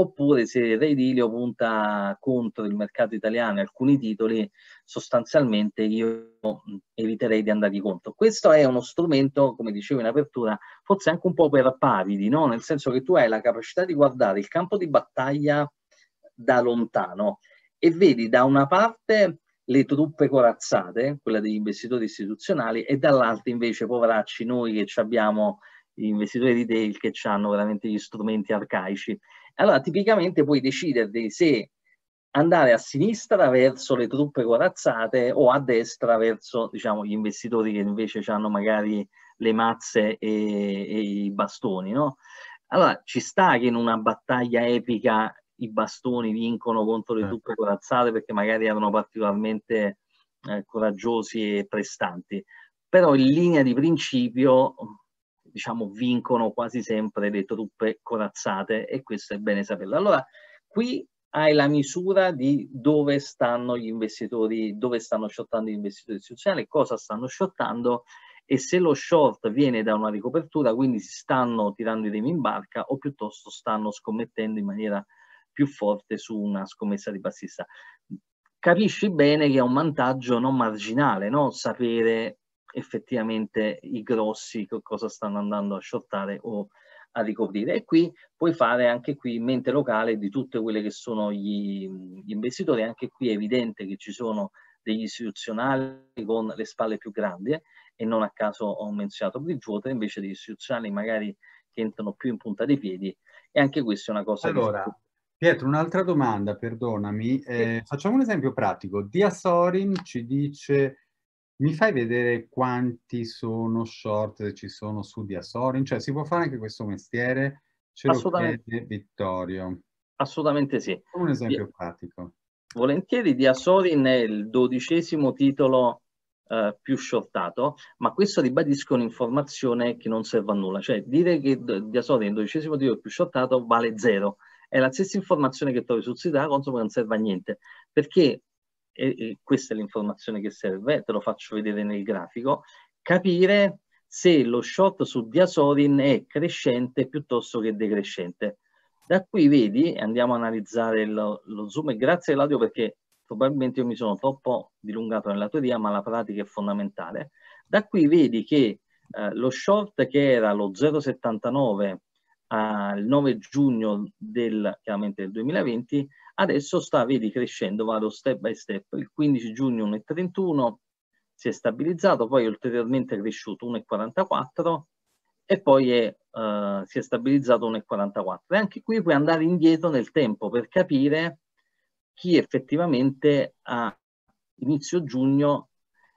oppure se Reidilio punta contro il mercato italiano e alcuni titoli, sostanzialmente io mm, eviterei di andare di conto. Questo è uno strumento, come dicevo in apertura, forse anche un po' per pavidi, no? nel senso che tu hai la capacità di guardare il campo di battaglia da lontano e vedi da una parte le truppe corazzate, quella degli investitori istituzionali, e dall'altra invece, poveracci, noi che abbiamo gli investitori retail che hanno veramente gli strumenti arcaici allora tipicamente puoi decidere se andare a sinistra verso le truppe corazzate o a destra verso diciamo, gli investitori che invece hanno magari le mazze e, e i bastoni. No? Allora ci sta che in una battaglia epica i bastoni vincono contro le certo. truppe corazzate perché magari erano particolarmente eh, coraggiosi e prestanti, però in linea di principio diciamo, vincono quasi sempre le truppe corazzate e questo è bene saperlo. Allora, qui hai la misura di dove stanno gli investitori, dove stanno shortando gli investitori istituzionali, cosa stanno shortando e se lo short viene da una ricopertura, quindi si stanno tirando i remi in barca o piuttosto stanno scommettendo in maniera più forte su una scommessa di bassista. Capisci bene che è un vantaggio non marginale no? sapere effettivamente i grossi cosa stanno andando a shortare o a ricoprire e qui puoi fare anche qui mente locale di tutte quelle che sono gli, gli investitori anche qui è evidente che ci sono degli istituzionali con le spalle più grandi eh, e non a caso ho menzionato Bridgewater invece degli istituzionali magari che entrano più in punta dei piedi e anche questa è una cosa allora, che... Pietro, un'altra domanda, perdonami. Eh, sì. Facciamo un esempio pratico. Dia Sorin ci dice mi fai vedere quanti sono short ci sono su Diasorin? Cioè si può fare anche questo mestiere? Ce Assolutamente. lo Vittorio. Assolutamente sì. Un esempio Io... pratico. Volentieri Diasorin è il dodicesimo titolo Uh, più shortato, ma questo ribadisco un'informazione che non serve a nulla, cioè dire che Diasorin è il dodicesimo titolo più shortato vale zero, è la stessa informazione che trovi sul sito della Consum che non serve a niente, perché e, e questa è l'informazione che serve, te lo faccio vedere nel grafico, capire se lo shot su diasorin è crescente piuttosto che decrescente. Da qui vedi, andiamo a analizzare lo, lo zoom e grazie Eladio perché probabilmente io mi sono troppo dilungato nella teoria ma la pratica è fondamentale. Da qui vedi che eh, lo short che era lo 0,79 al 9 giugno del, chiaramente del 2020 Adesso sta, vedi, crescendo, vado step by step, il 15 giugno 1,31 si è stabilizzato, poi ulteriormente è cresciuto 1,44 e poi è, eh, si è stabilizzato 1,44. E anche qui puoi andare indietro nel tempo per capire chi effettivamente a inizio giugno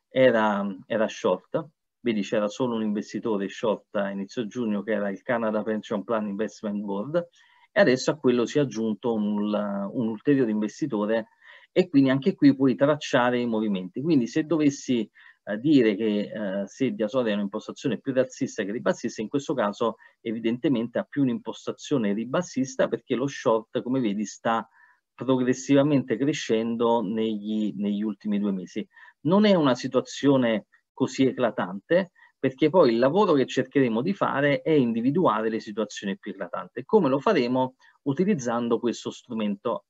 era, era short. Vedi, c'era solo un investitore short a inizio giugno che era il Canada Pension Plan Investment Board e adesso a quello si è aggiunto un, un ulteriore investitore e quindi anche qui puoi tracciare i movimenti. Quindi se dovessi eh, dire che eh, Sedia Sole ha un'impostazione più razzista che ribassista, in questo caso evidentemente ha più un'impostazione ribassista perché lo short, come vedi, sta progressivamente crescendo negli, negli ultimi due mesi. Non è una situazione così eclatante, perché poi il lavoro che cercheremo di fare è individuare le situazioni più eclatanti. Come lo faremo? Utilizzando questo strumento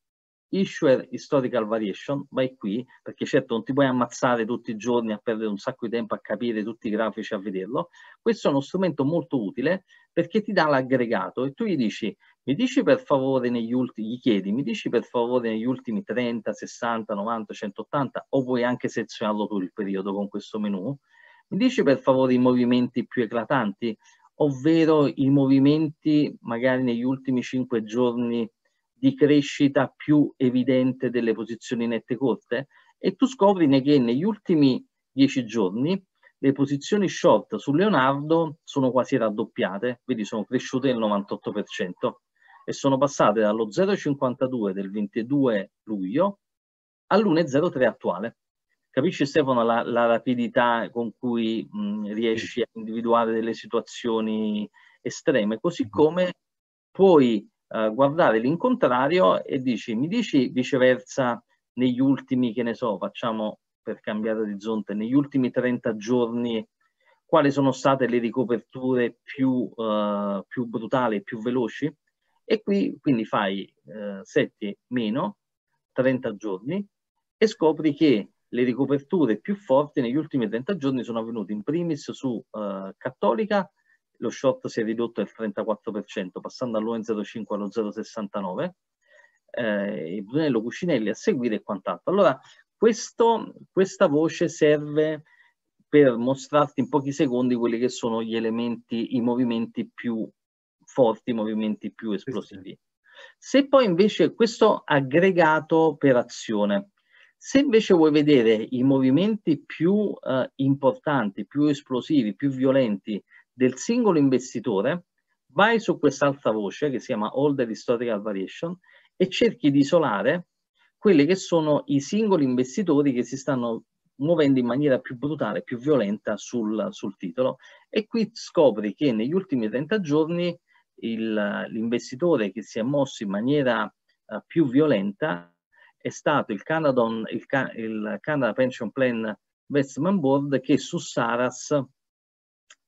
Issuer Historical Variation, vai qui, perché certo non ti puoi ammazzare tutti i giorni a perdere un sacco di tempo a capire tutti i grafici, a vederlo. Questo è uno strumento molto utile perché ti dà l'aggregato e tu gli dici, mi dici per favore negli ultimi, gli chiedi, mi dici per favore negli ultimi 30, 60, 90, 180 o puoi anche selezionarlo tu il periodo con questo menu mi dici per favore i movimenti più eclatanti, ovvero i movimenti magari negli ultimi cinque giorni di crescita più evidente delle posizioni nette corte? E tu scopri che negli ultimi dieci giorni le posizioni short su Leonardo sono quasi raddoppiate, quindi sono cresciute il 98% e sono passate dallo 0,52 del 22 luglio all'1,03 attuale. Capisci Stefano la, la rapidità con cui mh, riesci a individuare delle situazioni estreme, così mm-hmm. come puoi uh, guardare l'incontrario e dici, mi dici viceversa negli ultimi, che ne so, facciamo per cambiare orizzonte, negli ultimi 30 giorni quali sono state le ricoperture più, uh, più brutali, più veloci? E qui quindi fai uh, eh, 7 meno 30 giorni e scopri che le ricoperture più forti negli ultimi 30 giorni sono avvenute in primis su eh, Cattolica, lo short si è ridotto al 34%, passando all'1,05 allo 0,69, eh, e Brunello Cuscinelli a seguire e quant'altro. Allora, questo, questa voce serve per mostrarti in pochi secondi quelli che sono gli elementi, i movimenti più forti, i movimenti più esplosivi. Se poi invece questo aggregato per azione, se invece vuoi vedere i movimenti più eh, importanti, più esplosivi, più violenti del singolo investitore, vai su quest'altra voce che si chiama Older Historical Variation e cerchi di isolare quelli che sono i singoli investitori che si stanno muovendo in maniera più brutale, più violenta sul, sul titolo. E qui scopri che negli ultimi 30 giorni l'investitore che si è mosso in maniera uh, più violenta è stato il Canada, il, il Canada Pension Plan Investment Board che su Saras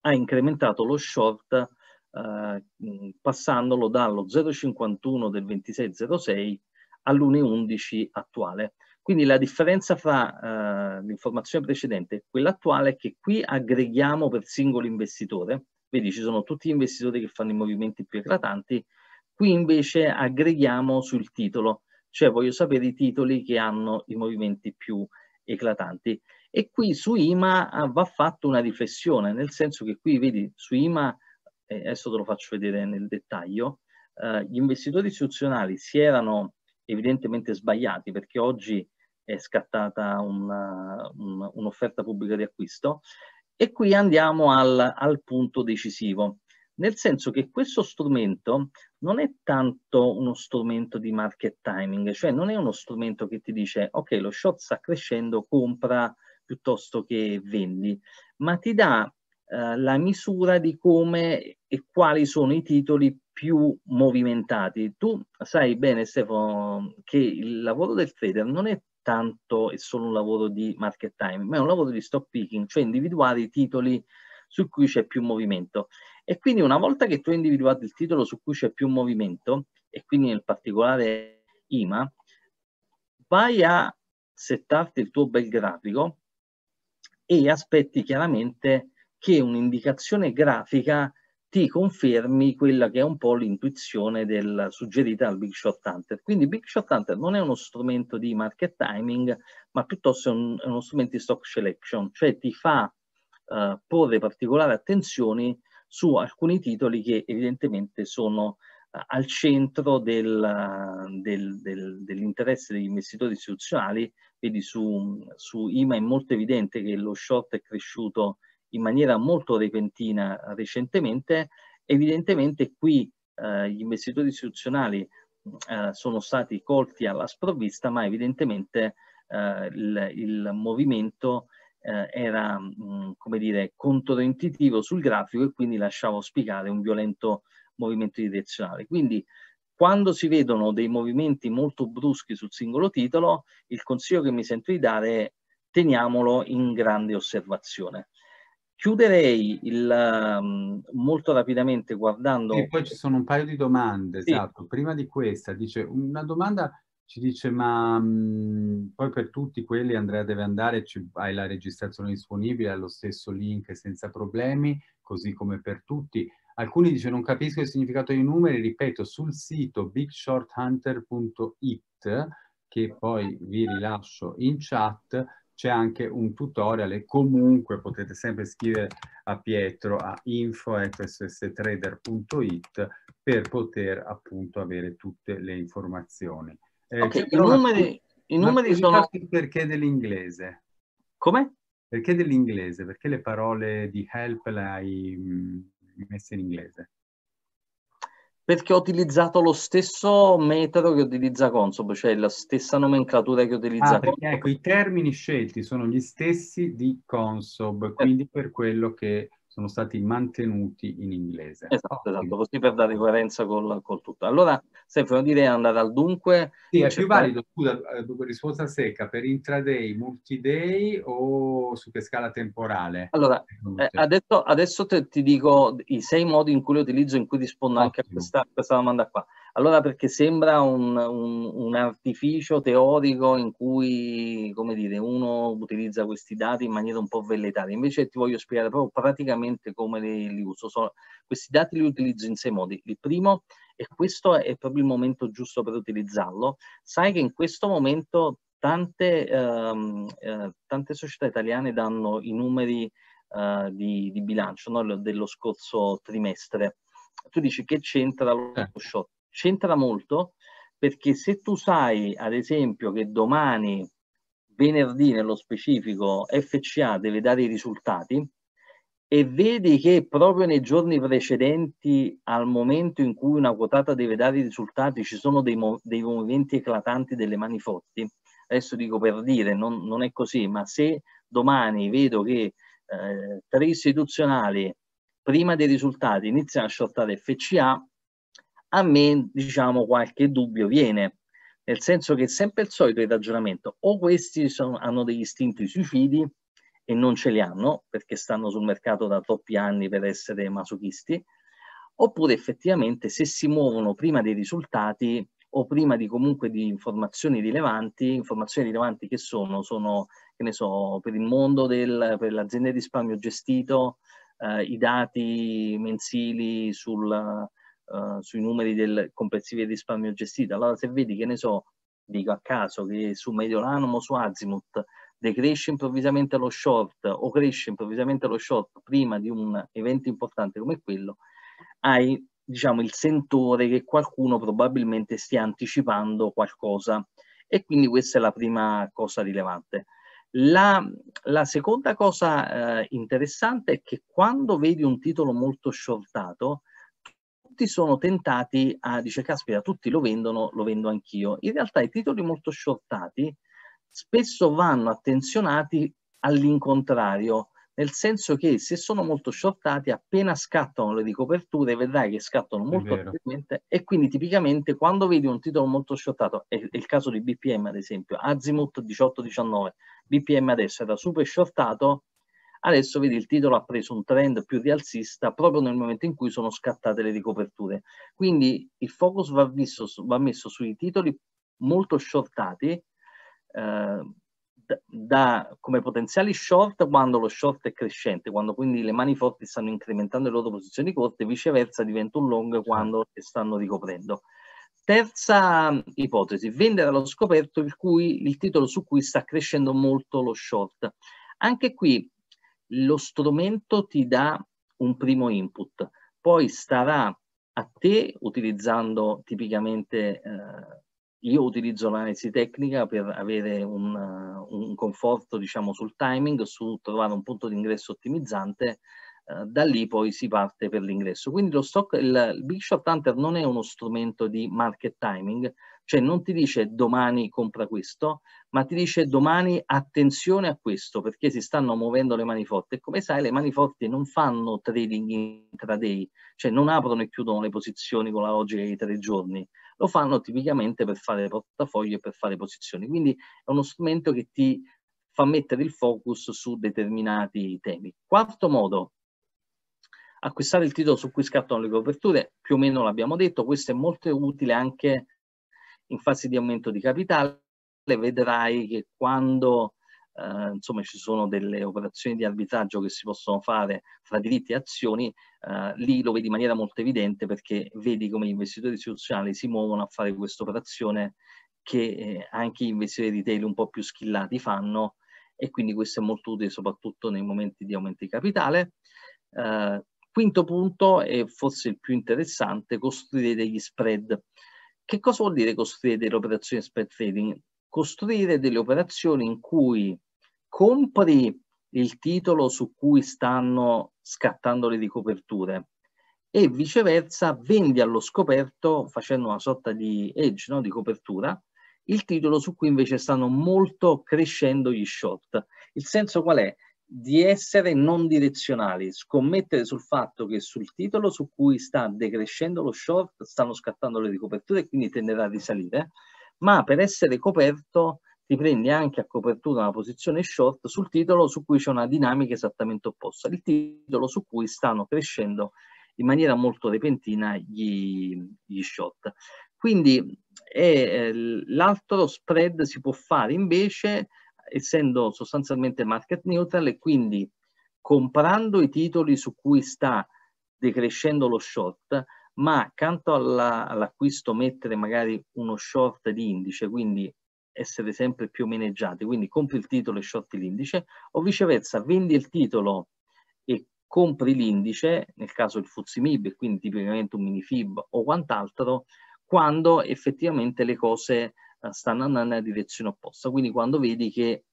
ha incrementato lo short eh, passandolo dallo 0,51 del 2606 all'1,11 attuale. Quindi la differenza fra eh, l'informazione precedente e quella attuale è che qui aggreghiamo per singolo investitore, vedi ci sono tutti gli investitori che fanno i movimenti più eclatanti, qui invece aggreghiamo sul titolo cioè voglio sapere i titoli che hanno i movimenti più eclatanti. E qui su IMA ah, va fatta una riflessione, nel senso che qui vedi su IMA, eh, adesso te lo faccio vedere nel dettaglio, eh, gli investitori istituzionali si erano evidentemente sbagliati perché oggi è scattata un'offerta un, un pubblica di acquisto e qui andiamo al, al punto decisivo nel senso che questo strumento non è tanto uno strumento di market timing, cioè non è uno strumento che ti dice ok lo short sta crescendo, compra piuttosto che vendi, ma ti dà eh, la misura di come e quali sono i titoli più movimentati. Tu sai bene Stefano che il lavoro del trader non è tanto e solo un lavoro di market timing, ma è un lavoro di stock picking, cioè individuare i titoli su cui c'è più movimento. E quindi una volta che tu hai individuato il titolo su cui c'è più movimento, e quindi nel particolare IMA, vai a settarti il tuo bel grafico e aspetti chiaramente che un'indicazione grafica ti confermi quella che è un po' l'intuizione del, suggerita dal Big Shot Hunter. Quindi Big Shot Hunter non è uno strumento di market timing, ma piuttosto è, un, è uno strumento di stock selection, cioè ti fa uh, porre particolare attenzione su alcuni titoli che evidentemente sono eh, al centro del, del, del, dell'interesse degli investitori istituzionali, vedi su, su, IMA è molto evidente che lo short è cresciuto in maniera molto repentina recentemente, evidentemente qui eh, gli investitori istituzionali eh, sono stati colti alla sprovvista, ma evidentemente eh, il, il, movimento eh, era mh, mm, come dire, controintuitivo sul grafico e quindi lasciava auspicare un violento movimento direzionale. Quindi quando si vedono dei movimenti molto bruschi sul singolo titolo, il consiglio che mi sento di dare è teniamolo in grande osservazione. Chiuderei il, um, molto rapidamente guardando... E poi ci sono un paio di domande, sì. esatto. Prima di questa, dice una domanda ci dice ma mh, mhmm, poi per tutti quelli Andrea deve andare, ci, hai la registrazione disponibile allo stesso link senza problemi, così come per tutti. Alcuni dice non capisco il significato dei numeri, ripeto, sul sito bigshorthunter.it, che poi vi rilascio in chat, c'è anche un tutorial e comunque potete sempre scrivere a Pietro a info.fstrader.it per poter appunto avere tutte le informazioni. Eh, okay, cioè, i numeri, i numeri sono... perché dell'inglese. Come? Perché dell'inglese? Perché le parole di help le hai mm, messe in inglese? Perché ho utilizzato lo stesso metodo che utilizza Consob, cioè la stessa nomenclatura che utilizza ah, perché, Ecco, i termini scelti sono gli stessi di Consob, eh. quindi per quello che sono stati mantenuti in inglese. Esatto, esatto, così per dare coerenza col, col tutto. Allora, Stefano, direi andare al dunque. Sì, è più valido, scusa, eh, risposta secca, per intraday, multiday o su che scala temporale? Allora, eh, adesso, adesso te, ti dico i sei modi in cui lo utilizzo, in cui rispondo Ottimo. anche a questa, questa domanda qua. Allora perché sembra un, un, un artificio teorico in cui, come dire, uno utilizza questi dati in maniera un po' veletaria. Invece ti voglio spiegare proprio praticamente come li, li uso. So, questi dati li utilizzo in sei modi. Il primo e questo è proprio il momento giusto per utilizzarlo, sai che in questo momento tante, ehm, eh, tante società italiane danno i numeri eh, di, di, bilancio no? dello scorso trimestre. Tu dici che c'entra lo eh. short c'entra molto perché se tu sai, ad esempio, che domani, venerdì nello specifico, FCA deve dare i risultati e vedi che proprio nei giorni precedenti, al momento in cui una quotata deve dare i risultati, ci sono dei, mov- dei movimenti eclatanti delle mani forti, adesso dico per dire, non, non è così, ma se domani vedo che eh, tre istituzionali prima dei risultati iniziano a shortare FCA, a me diciamo qualche dubbio viene, nel senso che è sempre il solito il ragionamento, o questi sono, hanno degli istinti suicidi e non ce li hanno perché stanno sul mercato da troppi anni per essere masochisti, oppure effettivamente se si muovono prima dei risultati o prima di comunque di informazioni rilevanti, informazioni rilevanti che sono, sono che ne so, per il mondo del, per l'azienda di risparmio gestito, eh, i dati mensili sul, eh, sui numeri del complessivo risparmio gestito. Allora se vedi che ne so, dico a caso che su Mediolanum o su Azimut decresce improvvisamente lo short o cresce improvvisamente lo short prima di un evento importante come quello, hai diciamo il sentore che qualcuno probabilmente stia anticipando qualcosa e quindi questa è la prima cosa rilevante. La, la seconda cosa eh, interessante è che quando vedi un titolo molto shortato tutti sono tentati a dire, caspita tutti lo vendono, lo vendo anch'io. In realtà i titoli molto shortati spesso vanno attenzionati all'incontrario, nel senso che se sono molto shortati appena scattano le ricoperture vedrai che scattano molto rapidamente e quindi tipicamente quando vedi un titolo molto shortato, è, è il caso di BPM ad esempio, Azimut 18-19, BPM adesso era super shortato, Adesso vedi il titolo ha preso un trend più rialzista proprio nel momento in cui sono scattate le ricoperture. Quindi il focus va, visto, va messo sui titoli molto shortati eh, da, come potenziali short quando lo short è crescente, quando quindi le mani forti stanno incrementando le loro posizioni corte, viceversa diventa un long certo. quando le stanno ricoprendo. Terza mm, ipotesi, vendere allo scoperto il, cui, il titolo su cui sta crescendo molto lo short. Anche qui lo strumento ti dà un primo input, poi starà a te utilizzando tipicamente, eh, io utilizzo l'analisi tecnica per avere un, eh, un, conforto diciamo sul timing, su trovare un punto di ingresso ottimizzante, eh, da lì poi si parte per l'ingresso. Quindi lo stock, il, il Big Short Hunter non è uno strumento di market timing, cioè non ti dice domani compra questo, ma ti dice domani attenzione a questo perché si stanno muovendo le maniforti. E come sai le mani forti non fanno trading intraday, cioè non aprono e chiudono le posizioni con la logica dei tre giorni. Lo fanno tipicamente per fare portafoglio e per fare posizioni. Quindi è uno strumento che ti fa mettere il focus su determinati temi. Quarto modo, acquistare il titolo su cui scattano le coperture, più o meno l'abbiamo detto, questo è molto utile anche in fase di aumento di capitale vedrai che quando eh, insomma, ci sono delle operazioni di arbitraggio che si possono fare fra diritti e azioni, eh, lì lo vedi in maniera molto evidente perché vedi come gli investitori istituzionali si muovono a fare questa operazione che eh, anche gli investitori retail un po' più schillati fanno e quindi questo è molto utile soprattutto nei momenti di aumento di capitale. Eh, quinto punto, e forse il più interessante, costruire degli spread. Che cosa vuol dire costruire delle operazioni spread trading? Costruire delle operazioni in cui compri il titolo su cui stanno scattando le ricoperture e viceversa vendi allo scoperto facendo una sorta di edge, no? di copertura, il titolo su cui invece stanno molto crescendo gli short. Il senso qual è? di essere non direzionali, scommettere sul fatto che sul titolo su cui sta decrescendo lo short stanno scattando le ricoperture e quindi tenderà a risalire, ma per essere coperto ti prendi anche a copertura una posizione short sul titolo su cui c'è una dinamica esattamente opposta, il titolo su cui stanno crescendo in maniera molto repentina gli, gli short. Quindi eh, l'altro spread si può fare invece essendo sostanzialmente market neutral e quindi comprando i titoli su cui sta decrescendo lo short, ma accanto alla, all'acquisto mettere magari uno short di indice, quindi essere sempre più maneggiati, quindi compri il titolo e short l'indice, o viceversa vendi il titolo e compri l'indice, nel caso il FUZIMIB, quindi tipicamente un mini FIB o quant'altro, quando effettivamente le cose stanno andando nella direzione opposta. Quindi quando vedi che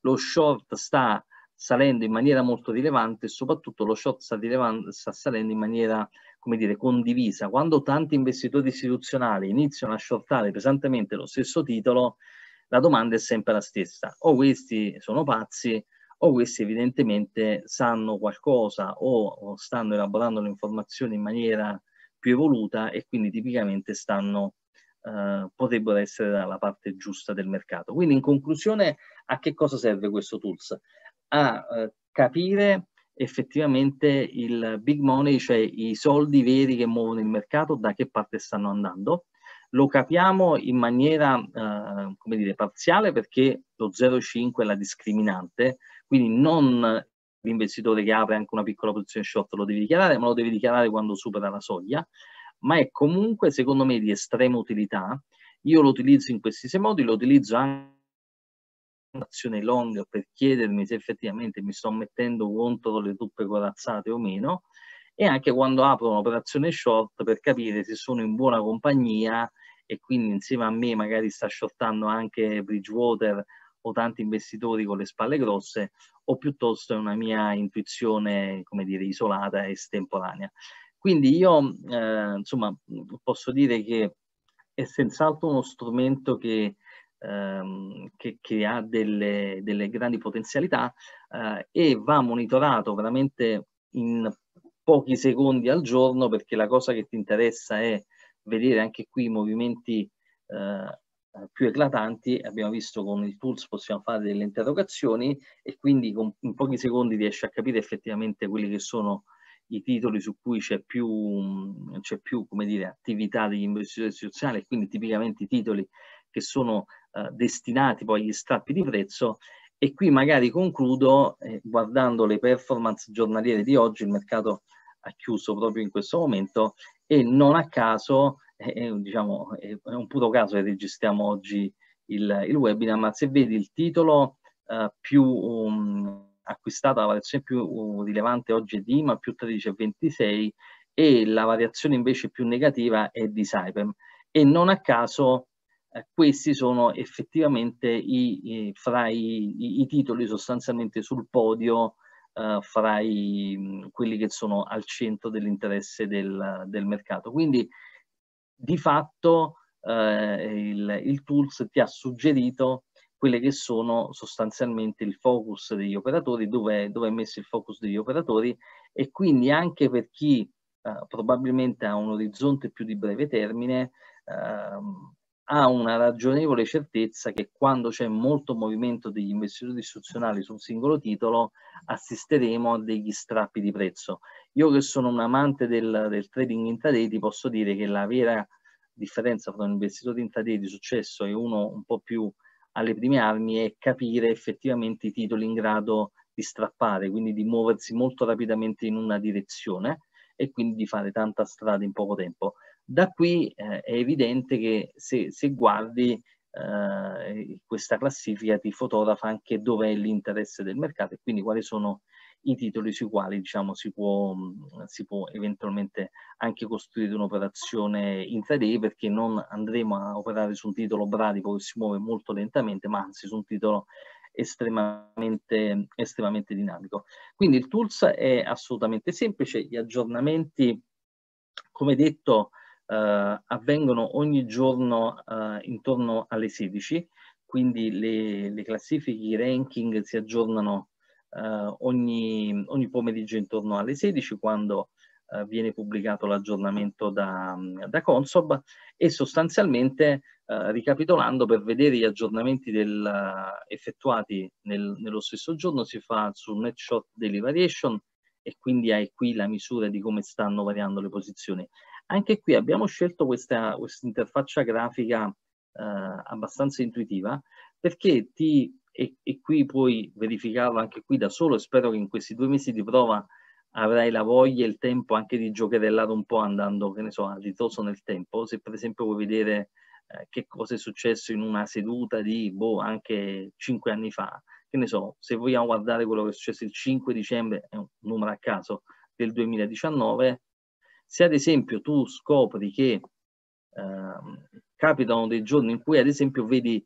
lo short sta salendo in maniera molto rilevante soprattutto lo short sta, sta, salendo in maniera, come dire, condivisa. Quando tanti investitori istituzionali iniziano a shortare pesantemente lo stesso titolo, la domanda è sempre la stessa. O questi sono pazzi o questi evidentemente sanno qualcosa o, o stanno elaborando le informazioni in maniera più evoluta e quindi tipicamente stanno eh, potrebbero essere dalla parte giusta del mercato. Quindi in conclusione a che cosa serve questo tools? A eh, capire effettivamente il big money, cioè i soldi veri che muovono il mercato, da che parte stanno andando. Lo capiamo in maniera, eh, come dire, parziale perché lo 0,5 è la discriminante, quindi non l'investitore che apre anche una piccola posizione short lo deve dichiarare, ma lo deve dichiarare quando supera la soglia ma è comunque secondo me di estrema utilità. Io lo utilizzo in questi sei modi, lo utilizzo anche in azione long per chiedermi se effettivamente mi sto mettendo contro le truppe corazzate o meno e anche quando apro un'operazione short per capire se sono in buona compagnia e quindi insieme a me magari sta shortando anche Bridgewater o tanti investitori con le spalle grosse o piuttosto è una mia intuizione, come dire, isolata e estemporanea. Quindi io eh, insomma posso dire che è senz'altro uno strumento che, ehm, che, che ha delle, delle, grandi potenzialità eh, e va monitorato veramente in pochi secondi al giorno perché la cosa che ti interessa è vedere anche qui i movimenti eh, più eclatanti, abbiamo visto con il Pulse possiamo fare delle interrogazioni e quindi con, in pochi secondi riesci a capire effettivamente quelli che sono i titoli su cui c'è più, c'è più come dire, attività degli investitori istituzionali, quindi tipicamente i titoli che sono eh, destinati poi agli strappi di prezzo. E qui magari concludo eh, guardando le performance giornaliere di oggi, il mercato ha chiuso proprio in questo momento e non a caso, eh, diciamo, è un puro caso che registriamo oggi il, il webinar, ma se vedi il titolo eh, più... Um, acquistata la variazione più uh, rilevante oggi è di IMA, più 13,26 e la variazione invece più negativa è di Saipem e non a caso eh, questi sono effettivamente i, i, fra i, i, titoli sostanzialmente sul podio eh, fra quelli che sono al centro dell'interesse del, del, mercato. Quindi di fatto eh, il, il tools ti ha suggerito quelle che sono sostanzialmente il focus degli operatori, dove, dove è messo il focus degli operatori e quindi anche per chi eh, probabilmente ha un orizzonte più di breve termine ehm, ha una ragionevole certezza che quando c'è molto movimento degli investitori istituzionali su un singolo titolo assisteremo a degli strappi di prezzo. Io che sono un amante del, del trading intraday ti posso dire che la vera differenza tra un investitore intraday di successo e uno un po' più alle prime armi è capire effettivamente i titoli in grado di strappare, quindi di muoversi molto rapidamente in una direzione e quindi di fare tanta strada in poco tempo. Da qui eh, è evidente che se, se guardi eh, questa classifica ti fotografa anche dov'è l'interesse del mercato e quindi quali sono i titoli sui quali diciamo, si, può, si può eventualmente anche costruire un'operazione in intraday perché non andremo a operare su un titolo bradipo che si muove molto lentamente, ma anzi su un titolo estremamente, estremamente dinamico. Quindi il tools è assolutamente semplice, gli aggiornamenti, come detto, eh, avvengono ogni giorno eh, intorno alle 16, quindi le, le classifiche, i ranking si aggiornano eh, ogni, ogni, pomeriggio intorno alle 16 quando eh, viene pubblicato l'aggiornamento da, da, Consob e sostanzialmente eh, ricapitolando per vedere gli aggiornamenti del, eh, effettuati nel, nello stesso giorno si fa sul net shot daily variation e quindi hai qui la misura di come stanno variando le posizioni. Anche qui abbiamo scelto questa, questa interfaccia grafica eh, abbastanza intuitiva perché ti e, e qui puoi verificarlo anche qui da solo e spero che in questi due mesi di prova avrai la voglia e il tempo anche di giocherellare un po' andando, che ne so, a ritroso nel tempo. Se per esempio vuoi vedere eh, che cosa è successo in una seduta di, boh, anche cinque anni fa, che ne so, se vogliamo guardare quello che è successo il 5 dicembre, è un numero a caso, del 2019, se ad esempio tu scopri che eh, capitano dei giorni in cui ad esempio vedi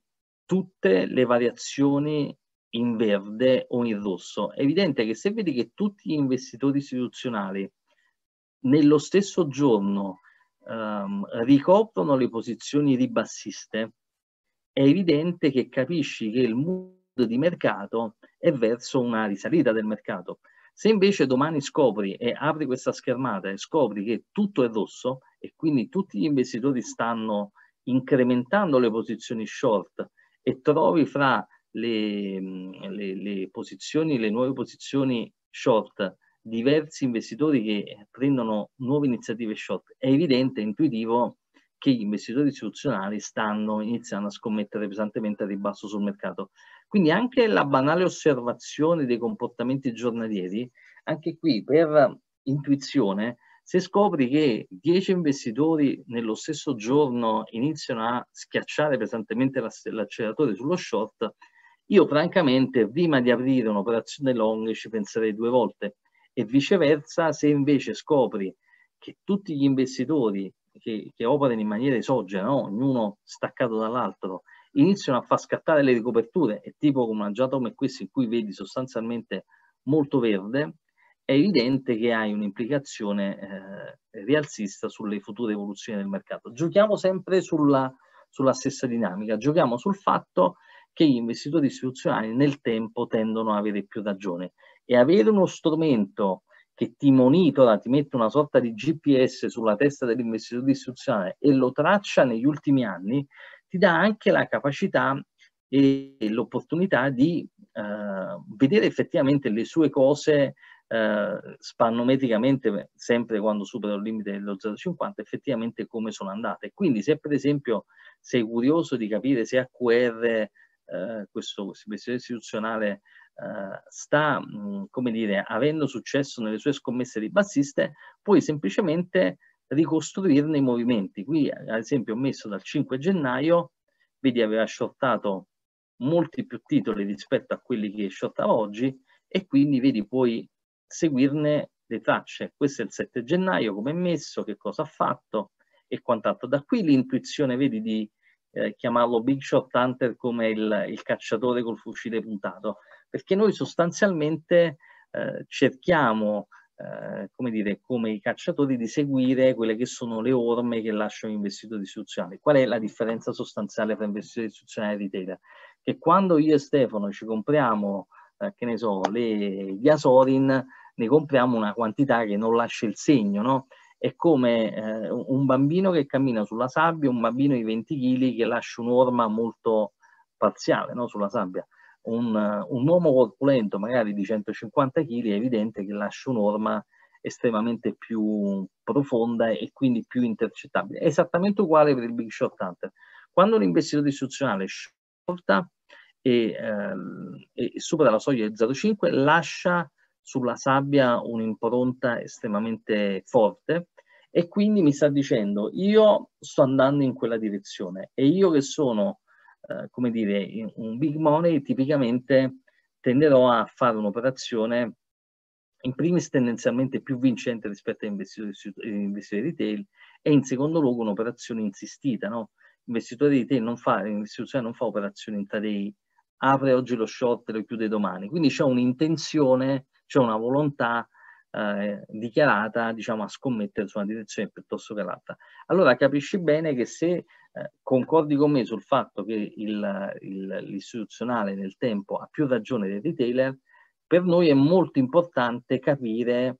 tutte le variazioni in verde o in rosso. È evidente che se vedi che tutti gli investitori istituzionali nello stesso giorno ehm, ricoprono le posizioni ribassiste, è evidente che capisci che il mood di mercato è verso una risalita del mercato. Se invece domani scopri e apri questa schermata e scopri che tutto è rosso e quindi tutti gli investitori stanno incrementando le posizioni short e trovi fra le, le, le posizioni, le nuove posizioni short diversi investitori che prendono nuove iniziative short, è evidente, è intuitivo che gli investitori istituzionali stanno iniziando a scommettere pesantemente a ribasso sul mercato. Quindi anche la banale osservazione dei comportamenti giornalieri, anche qui per intuizione, se scopri che 10 investitori nello stesso giorno iniziano a schiacciare pesantemente l'acceleratore sullo short, io francamente prima di aprire un'operazione long ci penserei due volte e viceversa se invece scopri che tutti gli investitori che, che operano in maniera esogena, no? ognuno staccato dall'altro, iniziano a far scattare le ricoperture è tipo una giata come questa in cui vedi sostanzialmente molto verde, è evidente che hai un'implicazione eh, rialzista sulle future evoluzioni del mercato. Giochiamo sempre sulla, sulla stessa dinamica, giochiamo sul fatto che gli investitori istituzionali nel tempo tendono ad avere più ragione e avere uno strumento che ti monitora, ti mette una sorta di GPS sulla testa dell'investitore istituzionale e lo traccia negli ultimi anni, ti dà anche la capacità e l'opportunità di eh, vedere effettivamente le sue cose eh, spannometricamente sempre quando supera il limite dello 0,50 effettivamente come sono andate. Quindi se per esempio sei curioso di capire se AQR, eh, questo, questo investitore istituzionale, eh, sta, mh, come dire, avendo successo nelle sue scommesse ribassiste, puoi semplicemente ricostruirne i movimenti. Qui ad esempio ho messo dal 5 gennaio, vedi aveva shortato molti più titoli rispetto a quelli che shortava oggi, e quindi vedi puoi seguirne le tracce. Questo è il 7 gennaio, come è messo, che cosa ha fatto e quant'altro. Da qui l'intuizione, vedi, di eh, chiamarlo Big Shot Hunter come il, il, cacciatore col fucile puntato, perché noi sostanzialmente eh, cerchiamo, eh, come dire, come i cacciatori di seguire quelle che sono le orme che lasciano gli investitori istituzionali. Qual è la differenza sostanziale tra investitori istituzionali e retailer? Che quando io e Stefano ci compriamo, eh, che ne so, le Diasorin, ne compriamo una quantità che non lascia il segno, no? È come eh, un bambino che cammina sulla sabbia, un bambino di 20 kg che lascia un'orma molto parziale no? sulla sabbia. Un, un, uomo corpulento, magari di 150 kg, è evidente che lascia un'orma estremamente più profonda e quindi più intercettabile. È esattamente uguale per il big Shot hunter. Quando l'investitore istituzionale shorta e, eh, e supera la soglia del 0,5, lascia sulla sabbia un'impronta estremamente forte e quindi mi sta dicendo io sto andando in quella direzione e io che sono, eh, come dire, un big money tipicamente tenderò a fare un'operazione in primis tendenzialmente più vincente rispetto agli investitori, investitori retail e in secondo luogo un'operazione insistita, no? Investitore retail non fa, l'investitore non fa operazioni intraday, apre oggi lo short e lo chiude domani, quindi c'è un'intenzione c'è una volontà eh, dichiarata diciamo, a scommettere su una direzione piuttosto che l'altra. Allora capisci bene che se eh, concordi con me sul fatto che l'istituzionale nel tempo ha più ragione del retailer, per noi è molto importante capire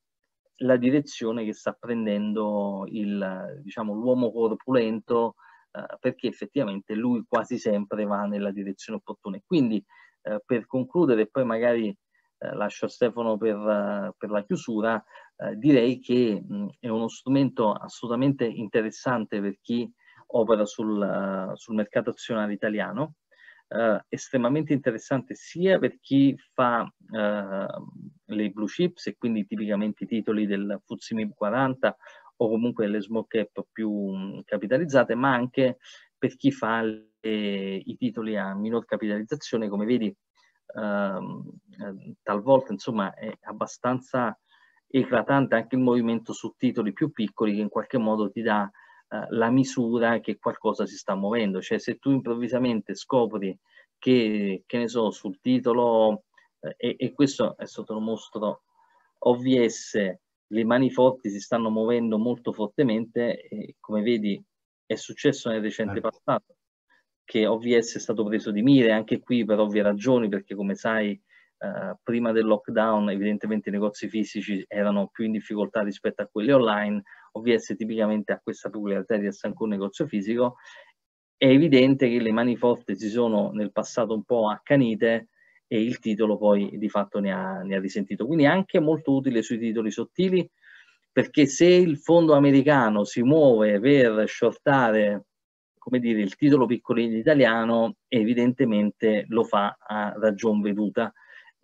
la direzione che sta prendendo il, diciamo, l'uomo corpulento eh, perché effettivamente lui quasi sempre va nella direzione opportuna. Quindi eh, per concludere, e poi magari eh, lascio a Stefano per, eh, per la chiusura, eh, direi che mh, è uno strumento assolutamente interessante per chi opera sul, sul mercato azionario italiano, Uh, estremamente interessante sia per chi fa uh, le blue chips e quindi tipicamente i titoli del FTSE MIB 40 o comunque le small cap più capitalizzate, ma anche per chi fa le, i titoli a minor capitalizzazione, come vedi Ehm, eh, talvolta insomma è abbastanza eclatante anche il movimento su titoli più piccoli che in qualche modo ti dà eh, la misura che qualcosa si sta muovendo, cioè se tu improvvisamente scopri che, che ne so, sul titolo, eh, e, e, questo è sotto lo mostro OVS, le mani forti si stanno muovendo molto fortemente, e come vedi è successo nel recente certo. passato, che OVS è stato preso di mire, anche qui per ovvie ragioni, perché come sai eh, prima del lockdown evidentemente i negozi fisici erano più in difficoltà rispetto a quelli online, OVS tipicamente ha questa peculiarità di essere anche un negozio fisico, è evidente che le mani forti si sono nel passato un po' accanite e il titolo poi di fatto ne ha, ne ha risentito. Quindi anche molto utile sui titoli sottili, perché se il fondo americano si muove per shortare come dire, il titolo piccolino italiano evidentemente lo fa a ragion veduta.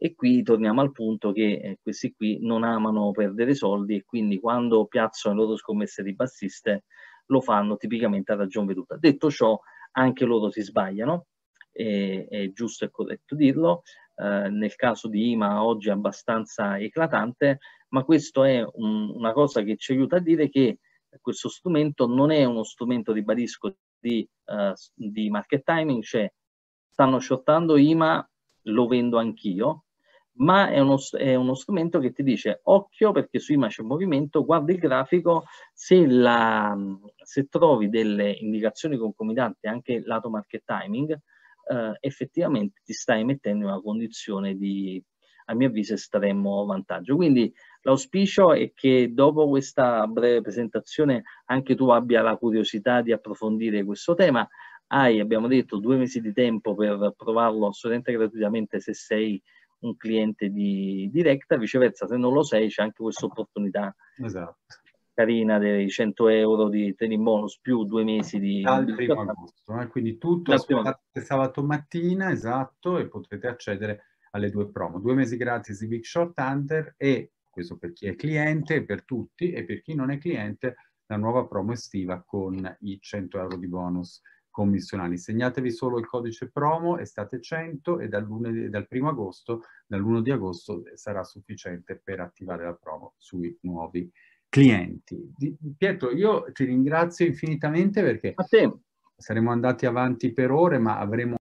E qui torniamo al punto che eh, questi qui non amano perdere soldi e quindi quando piazzano le loro scommesse di bassiste lo fanno tipicamente a ragion veduta. Detto ciò, anche loro si sbagliano, è, è giusto e corretto dirlo, eh, nel caso di IMA oggi è abbastanza eclatante, ma questo è un, una cosa che ci aiuta a dire che questo strumento non è uno strumento, ribadisco, di, uh, di market timing cioè stanno shottando IMA, lo vendo anch'io, ma è uno, è uno, strumento che ti dice occhio perché su IMA c'è movimento, guarda il grafico, se, la, se, trovi delle indicazioni concomitanti anche lato market timing, eh, effettivamente ti stai mettendo in una condizione di, a mio avviso, estremo vantaggio. Quindi L'auspicio è che dopo questa breve presentazione anche tu abbia la curiosità di approfondire questo tema. Hai, abbiamo detto, due mesi di tempo per provarlo assolutamente gratuitamente se sei un cliente di Directa, viceversa se non lo sei c'è anche questa opportunità esatto. carina dei 100 euro di training bonus più due mesi di... Dal di primo agosto, eh? quindi tutto sabato mattina, esatto, e potrete accedere alle due promo. Due mesi gratis di Big Short Hunter e questo per chi è cliente, per tutti e per chi non è cliente la nuova promo estiva con i 100 euro di bonus commissionali. Segnatevi solo il codice promo, estate 100 e dal, lunedì, dal primo agosto, dall'1 di agosto eh, sarà sufficiente per attivare la promo sui nuovi clienti. Pietro, io ti ringrazio infinitamente perché saremo andati avanti per ore ma avremo